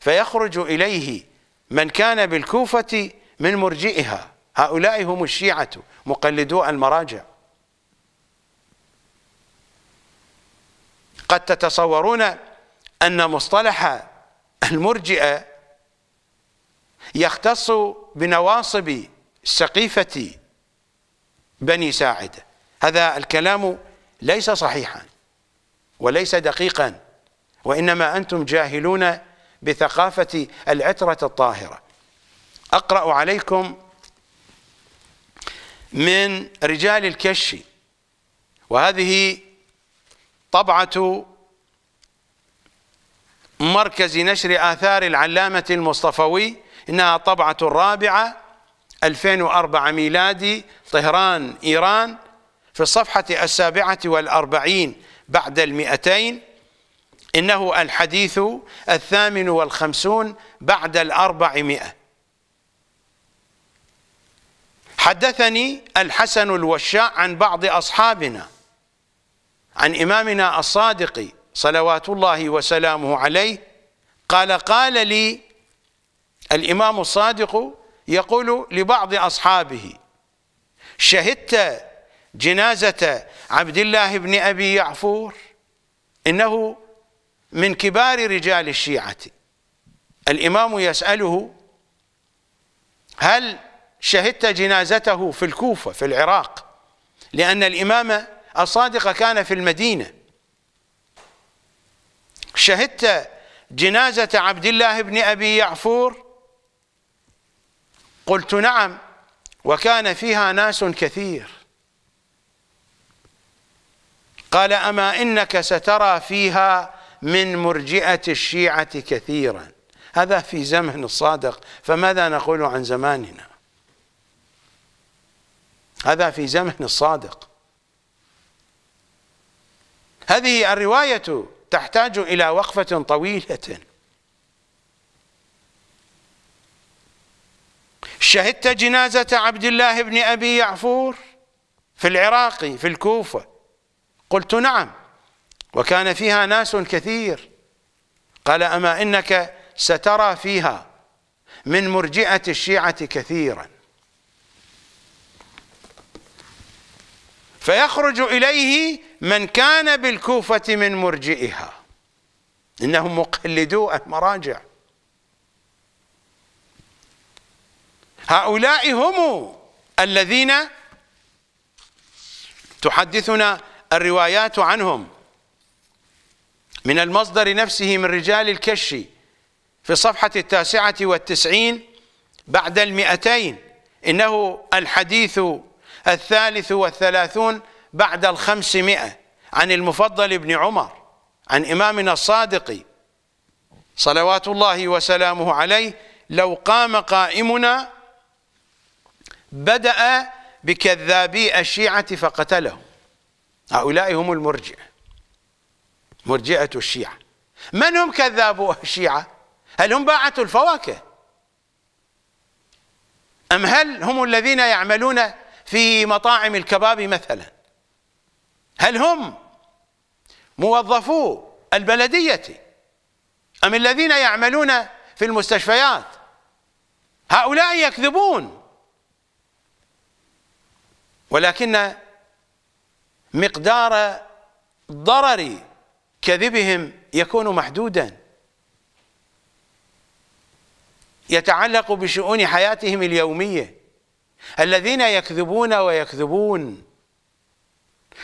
فيخرج إليه من كان بالكوفة من مرجئها هؤلاء هم الشيعة مقلدو المراجع قد تتصورون أن مصطلح المرجئة يختص بنواصب سقيفة بني ساعدة هذا الكلام ليس صحيحا وليس دقيقا وإنما أنتم جاهلون بثقافة العترة الطاهرة أقرأ عليكم من رجال الكش وهذه طبعة مركز نشر آثار العلامة المصطفوي إنها طبعة الرابعة 2004 ميلادي طهران إيران في الصفحة السابعة والأربعين بعد المئتين إنه الحديث الثامن والخمسون بعد الأربعمائة حدثني الحسن الوشاع عن بعض أصحابنا عن إمامنا الصادق صلوات الله وسلامه عليه قال قال لي الإمام الصادق يقول لبعض أصحابه شهدت جنازة عبد الله بن أبي يعفور إنه من كبار رجال الشيعة الإمام يسأله هل شهدت جنازته في الكوفة في العراق لأن الإمام الصادق كان في المدينة شهدت جنازة عبد الله بن أبي يعفور قلت نعم وكان فيها ناس كثير قال أما إنك سترى فيها من مرجئة الشيعة كثيرا هذا في زمن الصادق فماذا نقول عن زماننا هذا في زمن الصادق هذه الرواية تحتاج إلى وقفة طويلة شهدت جنازة عبد الله بن أبي يعفور في العراق في الكوفة قلت نعم وكان فيها ناس كثير قال أما إنك سترى فيها من مرجئة الشيعة كثيرا فيخرج إليه من كان بالكوفة من مرجئها إنهم مقلدو المراجع هؤلاء هم الذين تحدثنا الروايات عنهم من المصدر نفسه من رجال الكش في الصفحة التاسعة والتسعين بعد المئتين إنه الحديث الثالث والثلاثون بعد الخمسمائة عن المفضل بن عمر عن إمامنا الصادق صلوات الله وسلامه عليه لو قام قائمنا بدأ بكذابي الشيعة فقتلهم هؤلاء هم المرجئة مرجئة الشيعة من هم كذابو الشيعة هل هم باعتوا الفواكه أم هل هم الذين يعملون في مطاعم الكباب مثلا هل هم موظفو البلدية أم الذين يعملون في المستشفيات هؤلاء يكذبون ولكن مقدار ضرر كذبهم يكون محدودا يتعلق بشؤون حياتهم اليومية الذين يكذبون ويكذبون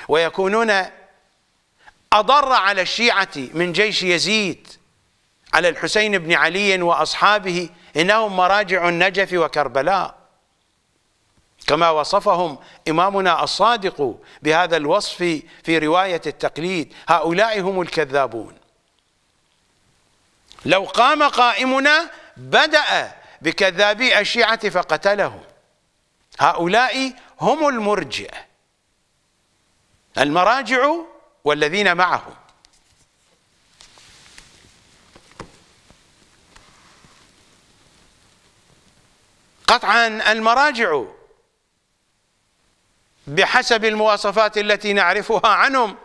ويكونون أضر على الشيعة من جيش يزيد على الحسين بن علي وأصحابه إنهم مراجع النجف وكربلاء كما وصفهم إمامنا الصادق بهذا الوصف في رواية التقليد هؤلاء هم الكذابون لو قام قائمنا بدأ بكذابي الشيعة فقتلهم هؤلاء هم المرجئة المراجع والذين معهم قطعا المراجع بحسب المواصفات التي نعرفها عنهم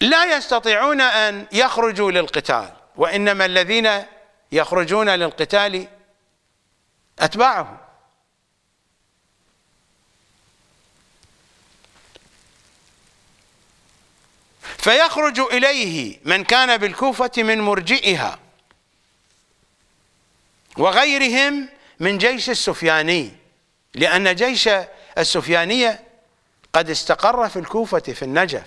لا يستطيعون أن يخرجوا للقتال وإنما الذين يخرجون للقتال أتباعهم فيخرج إليه من كان بالكوفة من مرجئها وغيرهم من جيش السفياني لأن جيش السفيانية قد استقر في الكوفة في النجف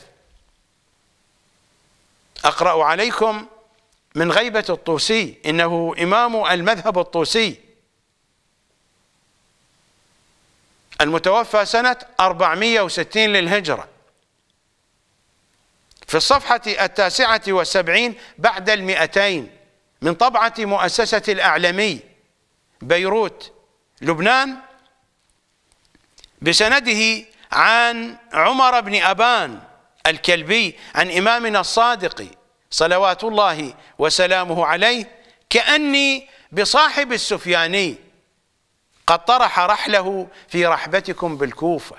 أقرأ عليكم من غيبة الطوسي إنه إمام المذهب الطوسي المتوفى سنة 460 للهجرة في الصفحة التاسعة والسبعين بعد المئتين من طبعة مؤسسة الأعلمي بيروت لبنان بسنده عن عمر بن أبان الكلبي عن إمامنا الصادق صلوات الله وسلامه عليه كأني بصاحب السفياني قد طرح رحله في رحبتكم بالكوفة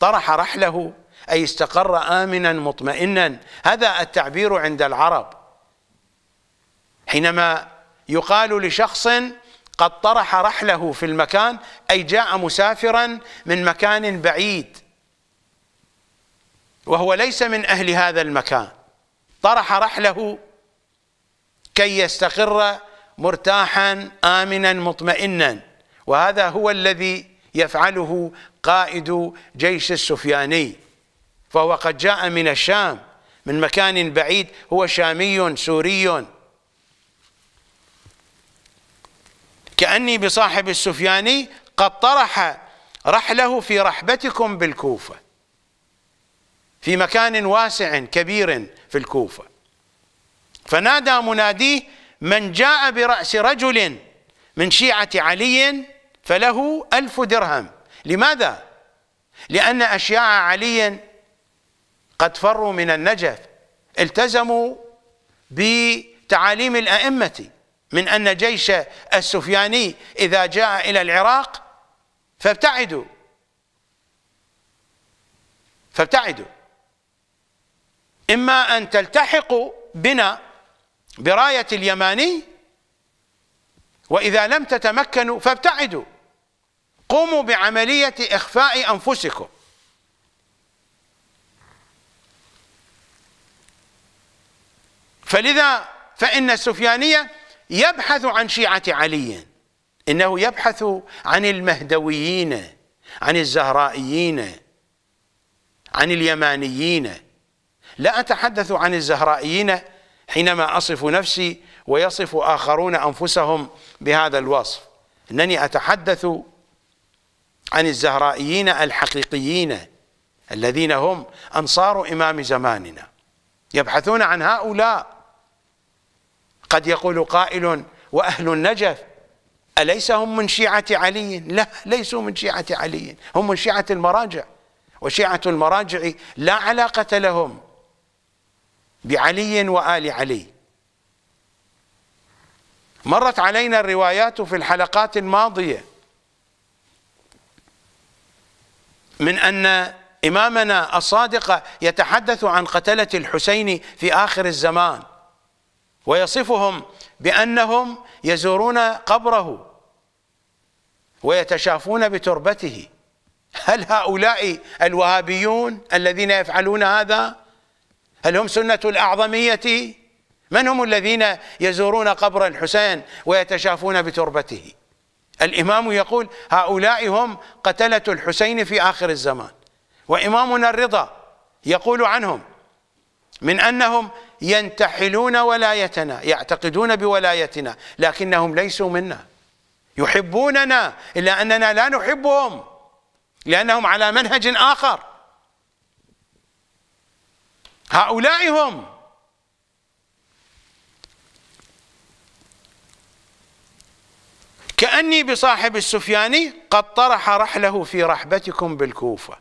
طرح رحله أي استقر آمنا مطمئنا هذا التعبير عند العرب حينما يقال لشخص قد طرح رحله في المكان أي جاء مسافرا من مكان بعيد وهو ليس من أهل هذا المكان طرح رحله كي يستقر مرتاحا آمنا مطمئنا وهذا هو الذي يفعله قائد جيش السفياني فهو قد جاء من الشام من مكان بعيد هو شامي سوري كأني بصاحب السفياني قد طرح رحله في رحبتكم بالكوفة في مكان واسع كبير في الكوفة فنادى مناديه من جاء برأس رجل من شيعة علي فله ألف درهم لماذا؟ لأن أشياع علي قد فروا من النجف التزموا بتعاليم الأئمة من أن جيش السفياني إذا جاء إلى العراق فابتعدوا فابتعدوا إما أن تلتحقوا بنا براية اليماني وإذا لم تتمكنوا فابتعدوا قوموا بعملية إخفاء أنفسكم فلذا فإن السفيانية يبحث عن شيعة علي إنه يبحث عن المهدويين عن الزهرائيين عن اليمانيين لا أتحدث عن الزهرائيين حينما أصف نفسي ويصف آخرون أنفسهم بهذا الوصف أنني أتحدث عن الزهرائيين الحقيقيين الذين هم أنصار إمام زماننا يبحثون عن هؤلاء قد يقول قائل وأهل النجف أليس هم من شيعة علي لا ليسوا من شيعة علي هم من شيعة المراجع وشيعة المراجع لا علاقة لهم بعلي وآل علي مرت علينا الروايات في الحلقات الماضية من أن إمامنا الصادق يتحدث عن قتلة الحسين في آخر الزمان ويصفهم بأنهم يزورون قبره ويتشافون بتربته هل هؤلاء الوهابيون الذين يفعلون هذا هل هم سنة الأعظمية من هم الذين يزورون قبر الحسين ويتشافون بتربته الإمام يقول هؤلاء هم قتلة الحسين في آخر الزمان وإمامنا الرضا يقول عنهم من أنهم ينتحلون ولايتنا يعتقدون بولايتنا لكنهم ليسوا منا يحبوننا إلا أننا لا نحبهم لأنهم على منهج آخر هؤلاء هم كأني بصاحب السفياني قد طرح رحله في رحبتكم بالكوفة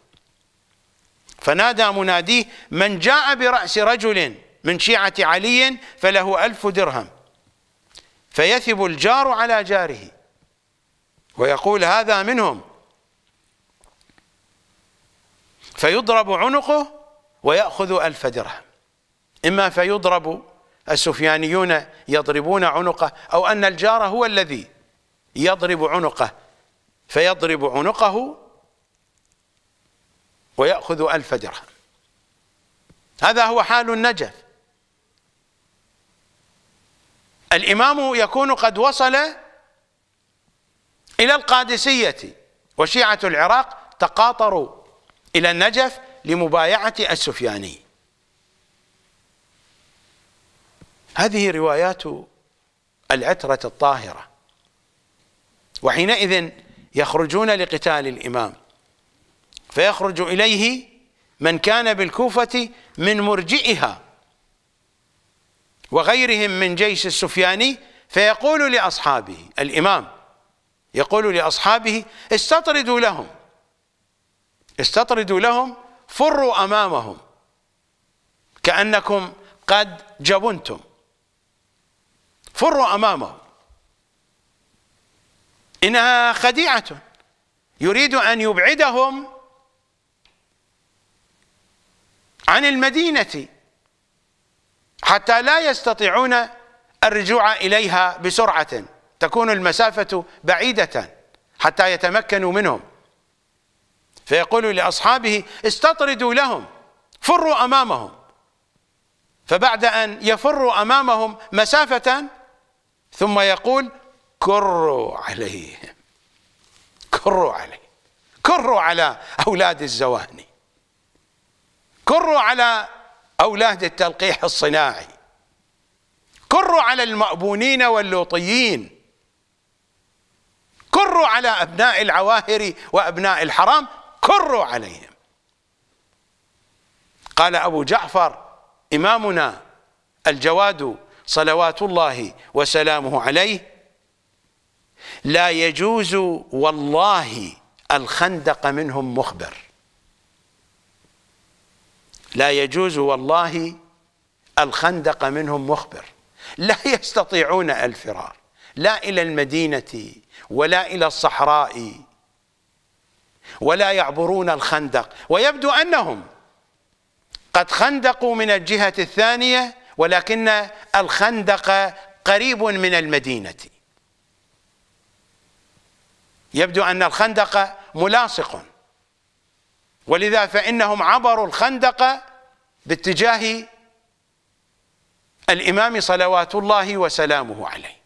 فنادى مناديه من جاء برأس رجل من شيعة علي فله ألف درهم فيثب الجار على جاره ويقول هذا منهم فيضرب عنقه ويأخذ ألف درهم إما فيضرب السفيانيون يضربون عنقه أو أن الجار هو الذي يضرب عنقه فيضرب عنقه ويأخذ ألف درهم هذا هو حال النجف الإمام يكون قد وصل إلى القادسية وشيعة العراق تقاطروا إلى النجف لمبايعة السفياني هذه روايات العترة الطاهرة وحينئذ يخرجون لقتال الإمام فيخرج إليه من كان بالكوفة من مرجئها وغيرهم من جيش السفياني فيقول لأصحابه الإمام يقول لأصحابه استطردوا لهم استطردوا لهم فروا أمامهم كأنكم قد جبنتم فروا أمامهم إنها خديعة يريد أن يبعدهم عن المدينة حتى لا يستطيعون الرجوع إليها بسرعة تكون المسافة بعيدة حتى يتمكنوا منهم فيقول لأصحابه استطردوا لهم فروا أمامهم فبعد أن يفروا أمامهم مسافة ثم يقول كروا عليهم كروا عليهم كروا على أولاد الزواني كروا على أو التلقيح الصناعي كروا على المأبونين واللوطيين كروا على أبناء العواهر وأبناء الحرام كروا عليهم قال أبو جعفر إمامنا الجواد صلوات الله وسلامه عليه لا يجوز والله الخندق منهم مخبر لا يجوز والله الخندق منهم مخبر لا يستطيعون الفرار لا إلى المدينة ولا إلى الصحراء ولا يعبرون الخندق ويبدو أنهم قد خندقوا من الجهة الثانية ولكن الخندق قريب من المدينة يبدو أن الخندق ملاصق ولذا فإنهم عبروا الخندق باتجاه الإمام صلوات الله وسلامه عليه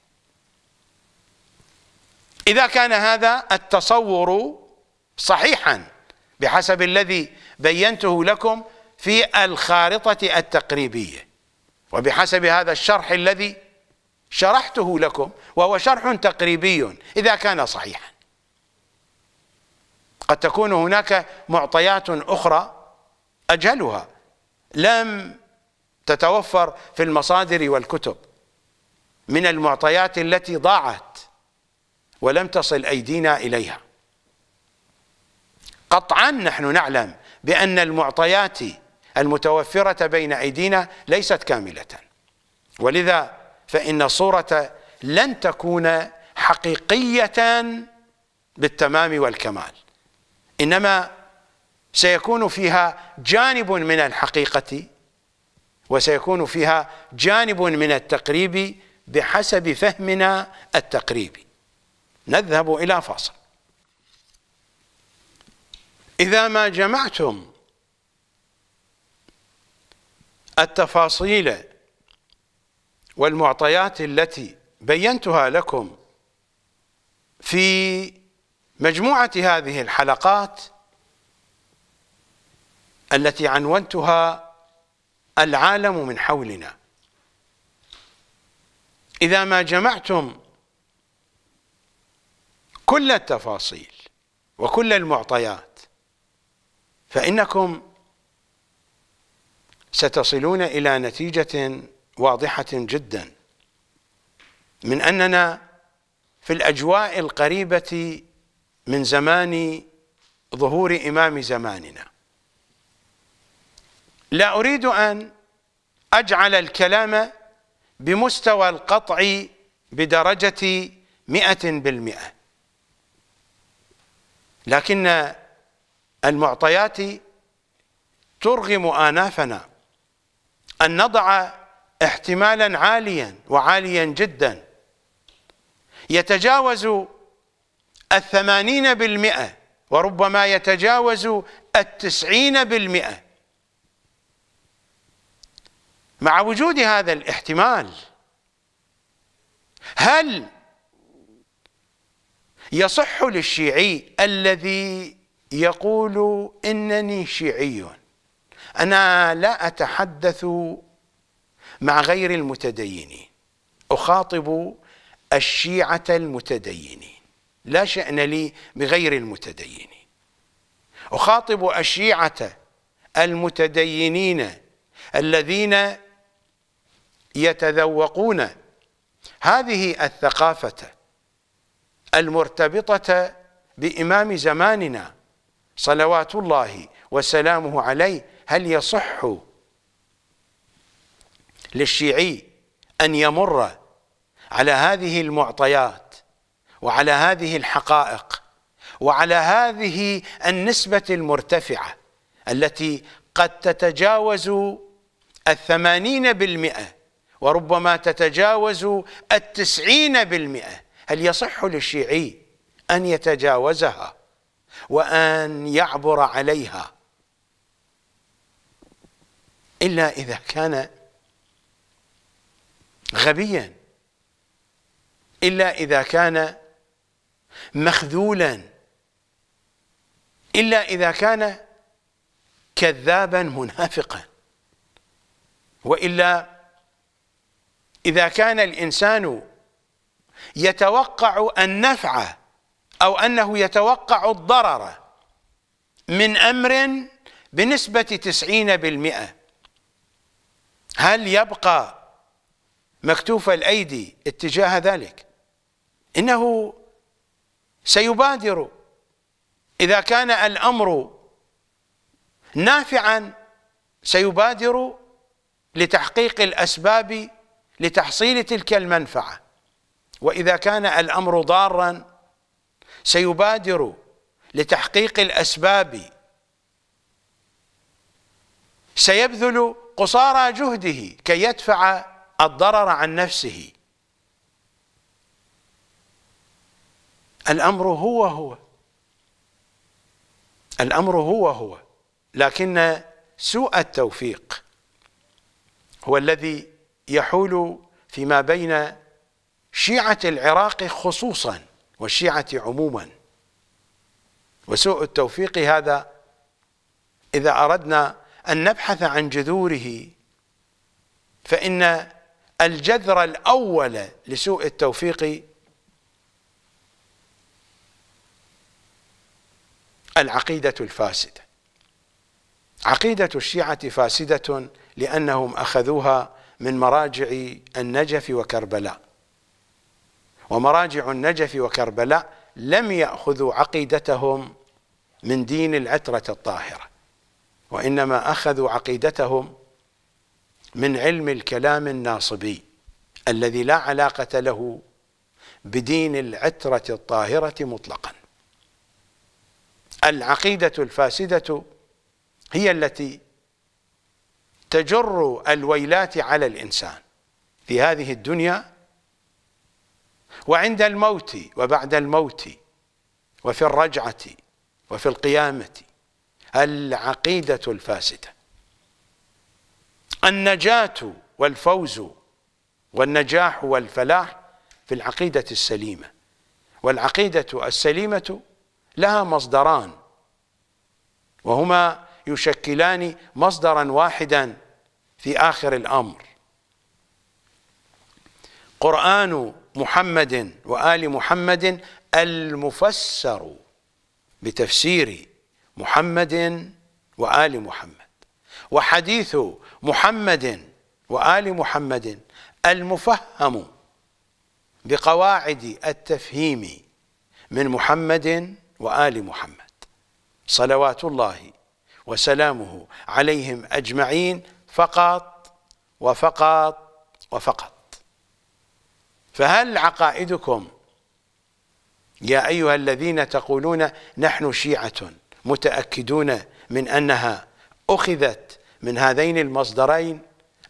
إذا كان هذا التصور صحيحا بحسب الذي بينته لكم في الخارطة التقريبية وبحسب هذا الشرح الذي شرحته لكم وهو شرح تقريبي إذا كان صحيحا قد تكون هناك معطيات اخرى اجهلها لم تتوفر في المصادر والكتب من المعطيات التي ضاعت ولم تصل ايدينا اليها قطعا نحن نعلم بان المعطيات المتوفره بين ايدينا ليست كامله ولذا فان الصوره لن تكون حقيقيه بالتمام والكمال إنما سيكون فيها جانب من الحقيقة وسيكون فيها جانب من التقريب بحسب فهمنا التقريبي نذهب إلى فاصل إذا ما جمعتم التفاصيل والمعطيات التي بينتها لكم في مجموعة هذه الحلقات التي عنونتها العالم من حولنا إذا ما جمعتم كل التفاصيل وكل المعطيات فإنكم ستصلون إلى نتيجة واضحة جدا من أننا في الأجواء القريبة من زمان ظهور إمام زماننا لا أريد أن أجعل الكلام بمستوى القطع بدرجة مئة بالمئة لكن المعطيات ترغم آنافنا أن نضع احتمالا عاليا وعاليا جدا يتجاوز الثمانين بالمئة وربما يتجاوز التسعين بالمئة مع وجود هذا الاحتمال هل يصح للشيعي الذي يقول إنني شيعي أنا لا أتحدث مع غير المتدينين أخاطب الشيعة المتدينين لا شأن لي بغير المتدين أخاطب الشيعة المتدينين الذين يتذوقون هذه الثقافة المرتبطة بإمام زماننا صلوات الله وسلامه عليه هل يصح للشيعي أن يمر على هذه المعطيات وعلى هذه الحقائق وعلى هذه النسبة المرتفعة التي قد تتجاوز الثمانين بالمئة وربما تتجاوز التسعين بالمئة هل يصح للشيعي أن يتجاوزها وأن يعبر عليها إلا إذا كان غبيا إلا إذا كان مخذولا إلا إذا كان كذابا منافقا وإلا إذا كان الإنسان يتوقع النفع أو أنه يتوقع الضرر من أمر بنسبة تسعين بالمئة هل يبقى مكتوف الأيدي اتجاه ذلك إنه سيبادر إذا كان الأمر نافعا سيبادر لتحقيق الأسباب لتحصيل تلك المنفعة وإذا كان الأمر ضارا سيبادر لتحقيق الأسباب سيبذل قصارى جهده كي يدفع الضرر عن نفسه الامر هو هو الامر هو هو لكن سوء التوفيق هو الذي يحول فيما بين شيعه العراق خصوصا والشيعه عموما وسوء التوفيق هذا اذا اردنا ان نبحث عن جذوره فان الجذر الاول لسوء التوفيق العقيدة الفاسدة عقيدة الشيعة فاسدة لأنهم أخذوها من مراجع النجف وكربلاء ومراجع النجف وكربلاء لم يأخذوا عقيدتهم من دين العترة الطاهرة وإنما أخذوا عقيدتهم من علم الكلام الناصبي الذي لا علاقة له بدين العترة الطاهرة مطلقاً العقيدة الفاسدة هي التي تجر الويلات على الإنسان في هذه الدنيا وعند الموت وبعد الموت وفي الرجعة وفي القيامة العقيدة الفاسدة النجاة والفوز والنجاح والفلاح في العقيدة السليمة والعقيدة السليمة لها مصدران وهما يشكلان مصدرا واحدا في آخر الأمر قرآن محمد وآل محمد المفسر بتفسير محمد وآل محمد وحديث محمد وآل محمد المفهم بقواعد التفهيم من محمد وآل محمد صلوات الله وسلامه عليهم أجمعين فقط وفقط وفقط فهل عقائدكم يا أيها الذين تقولون نحن شيعة متأكدون من أنها أخذت من هذين المصدرين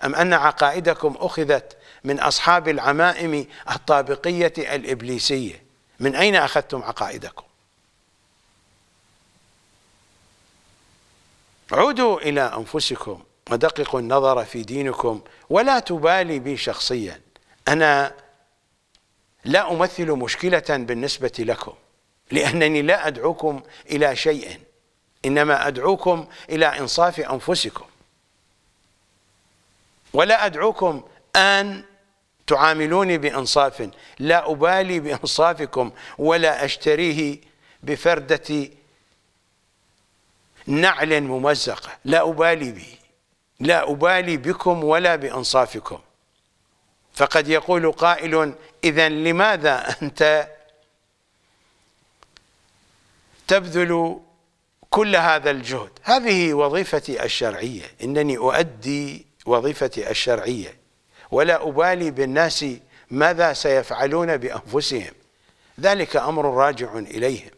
أم أن عقائدكم أخذت من أصحاب العمائم الطابقية الإبليسية من أين أخذتم عقائدكم عودوا إلى أنفسكم ودققوا النظر في دينكم ولا تبالي بي شخصيا أنا لا أمثل مشكلة بالنسبة لكم لأنني لا أدعوكم إلى شيء إنما أدعوكم إلى إنصاف أنفسكم ولا أدعوكم أن تعاملوني بإنصاف لا أبالي بإنصافكم ولا أشتريه بفردة نعلا ممزقة لا أبالي به لا أبالي بكم ولا بأنصافكم فقد يقول قائل إذا لماذا أنت تبذل كل هذا الجهد هذه وظيفتي الشرعية إنني أؤدي وظيفتي الشرعية ولا أبالي بالناس ماذا سيفعلون بأنفسهم ذلك أمر راجع إليهم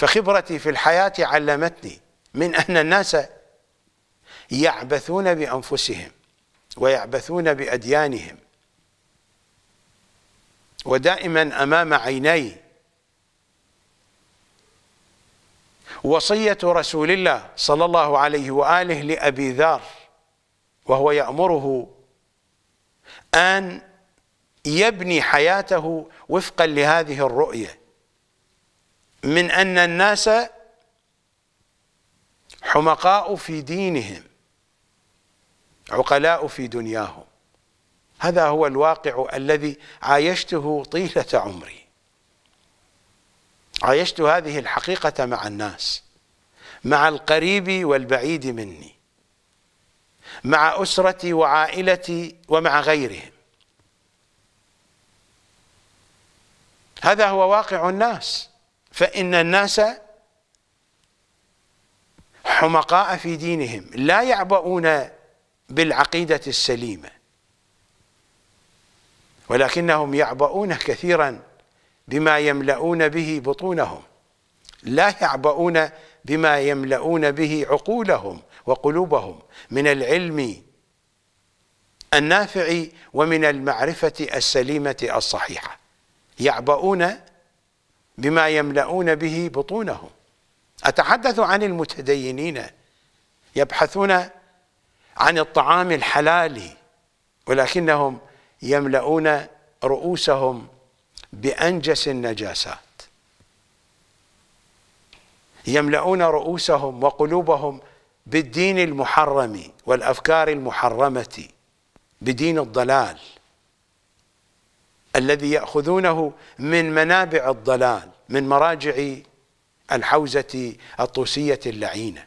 فخبرتي في الحياة علمتني من أن الناس يعبثون بأنفسهم ويعبثون بأديانهم ودائما أمام عيني وصية رسول الله صلى الله عليه وآله لأبي ذر وهو يأمره أن يبني حياته وفقا لهذه الرؤية من أن الناس حمقاء في دينهم عقلاء في دنياهم هذا هو الواقع الذي عايشته طيلة عمري عايشت هذه الحقيقة مع الناس مع القريب والبعيد مني مع أسرتي وعائلتي ومع غيرهم هذا هو واقع الناس فإن الناس حمقاء في دينهم لا يعبؤون بالعقيدة السليمة ولكنهم يعبؤون كثيرا بما يملؤون به بطونهم لا يعبؤون بما يملؤون به عقولهم وقلوبهم من العلم النافع ومن المعرفة السليمة الصحيحة يعبؤون بما يملؤون به بطونهم أتحدث عن المتدينين يبحثون عن الطعام الحلال ولكنهم يملؤون رؤوسهم بأنجس النجاسات يملؤون رؤوسهم وقلوبهم بالدين المحرم والأفكار المحرمة بدين الضلال الذي يأخذونه من منابع الضلال من مراجع الحوزة الطوسية اللعينة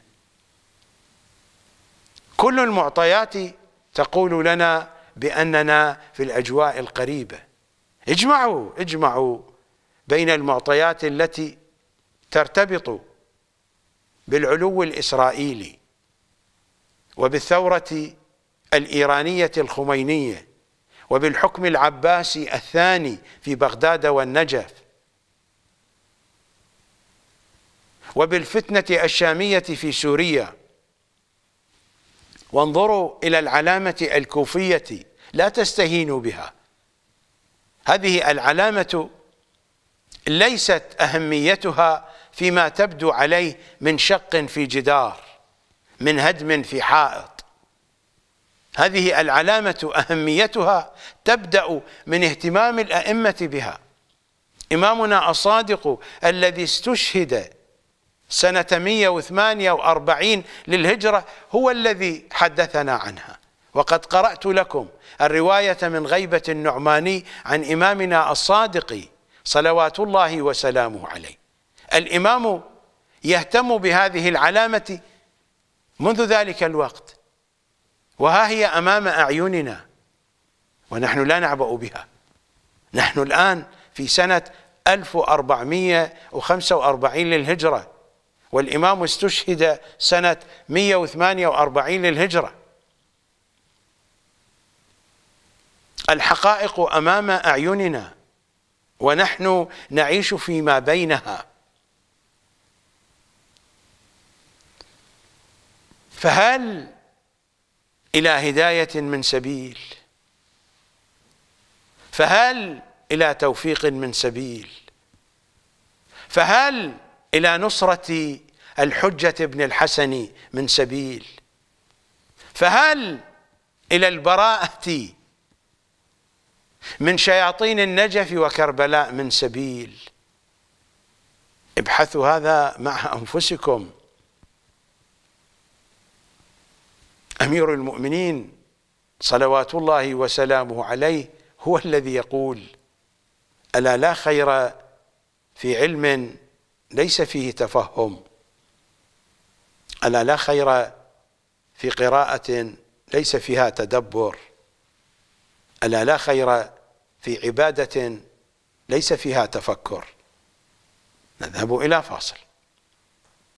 كل المعطيات تقول لنا بأننا في الأجواء القريبة اجمعوا اجمعوا بين المعطيات التي ترتبط بالعلو الإسرائيلي وبالثورة الإيرانية الخمينية وبالحكم العباسي الثاني في بغداد والنجف وبالفتنة الشامية في سوريا وانظروا إلى العلامة الكوفية لا تستهينوا بها هذه العلامة ليست أهميتها فيما تبدو عليه من شق في جدار من هدم في حائط هذه العلامة أهميتها تبدأ من اهتمام الأئمة بها إمامنا الصادق الذي استشهد سنة 148 للهجرة هو الذي حدثنا عنها وقد قرأت لكم الرواية من غيبة النعماني عن إمامنا الصادق صلوات الله وسلامه عليه الإمام يهتم بهذه العلامة منذ ذلك الوقت وها هي امام اعيننا ونحن لا نعبأ بها نحن الان في سنه 1445 للهجره والامام استشهد سنه 148 للهجره الحقائق امام اعيننا ونحن نعيش فيما بينها فهل إلى هداية من سبيل فهل إلى توفيق من سبيل فهل إلى نصرة الحجة ابن الحسن من سبيل فهل إلى البراءة من شياطين النجف وكربلاء من سبيل ابحثوا هذا مع أنفسكم أمير المؤمنين صلوات الله وسلامه عليه هو الذي يقول ألا لا خير في علم ليس فيه تفهم ألا لا خير في قراءة ليس فيها تدبر ألا لا خير في عبادة ليس فيها تفكر نذهب إلى فاصل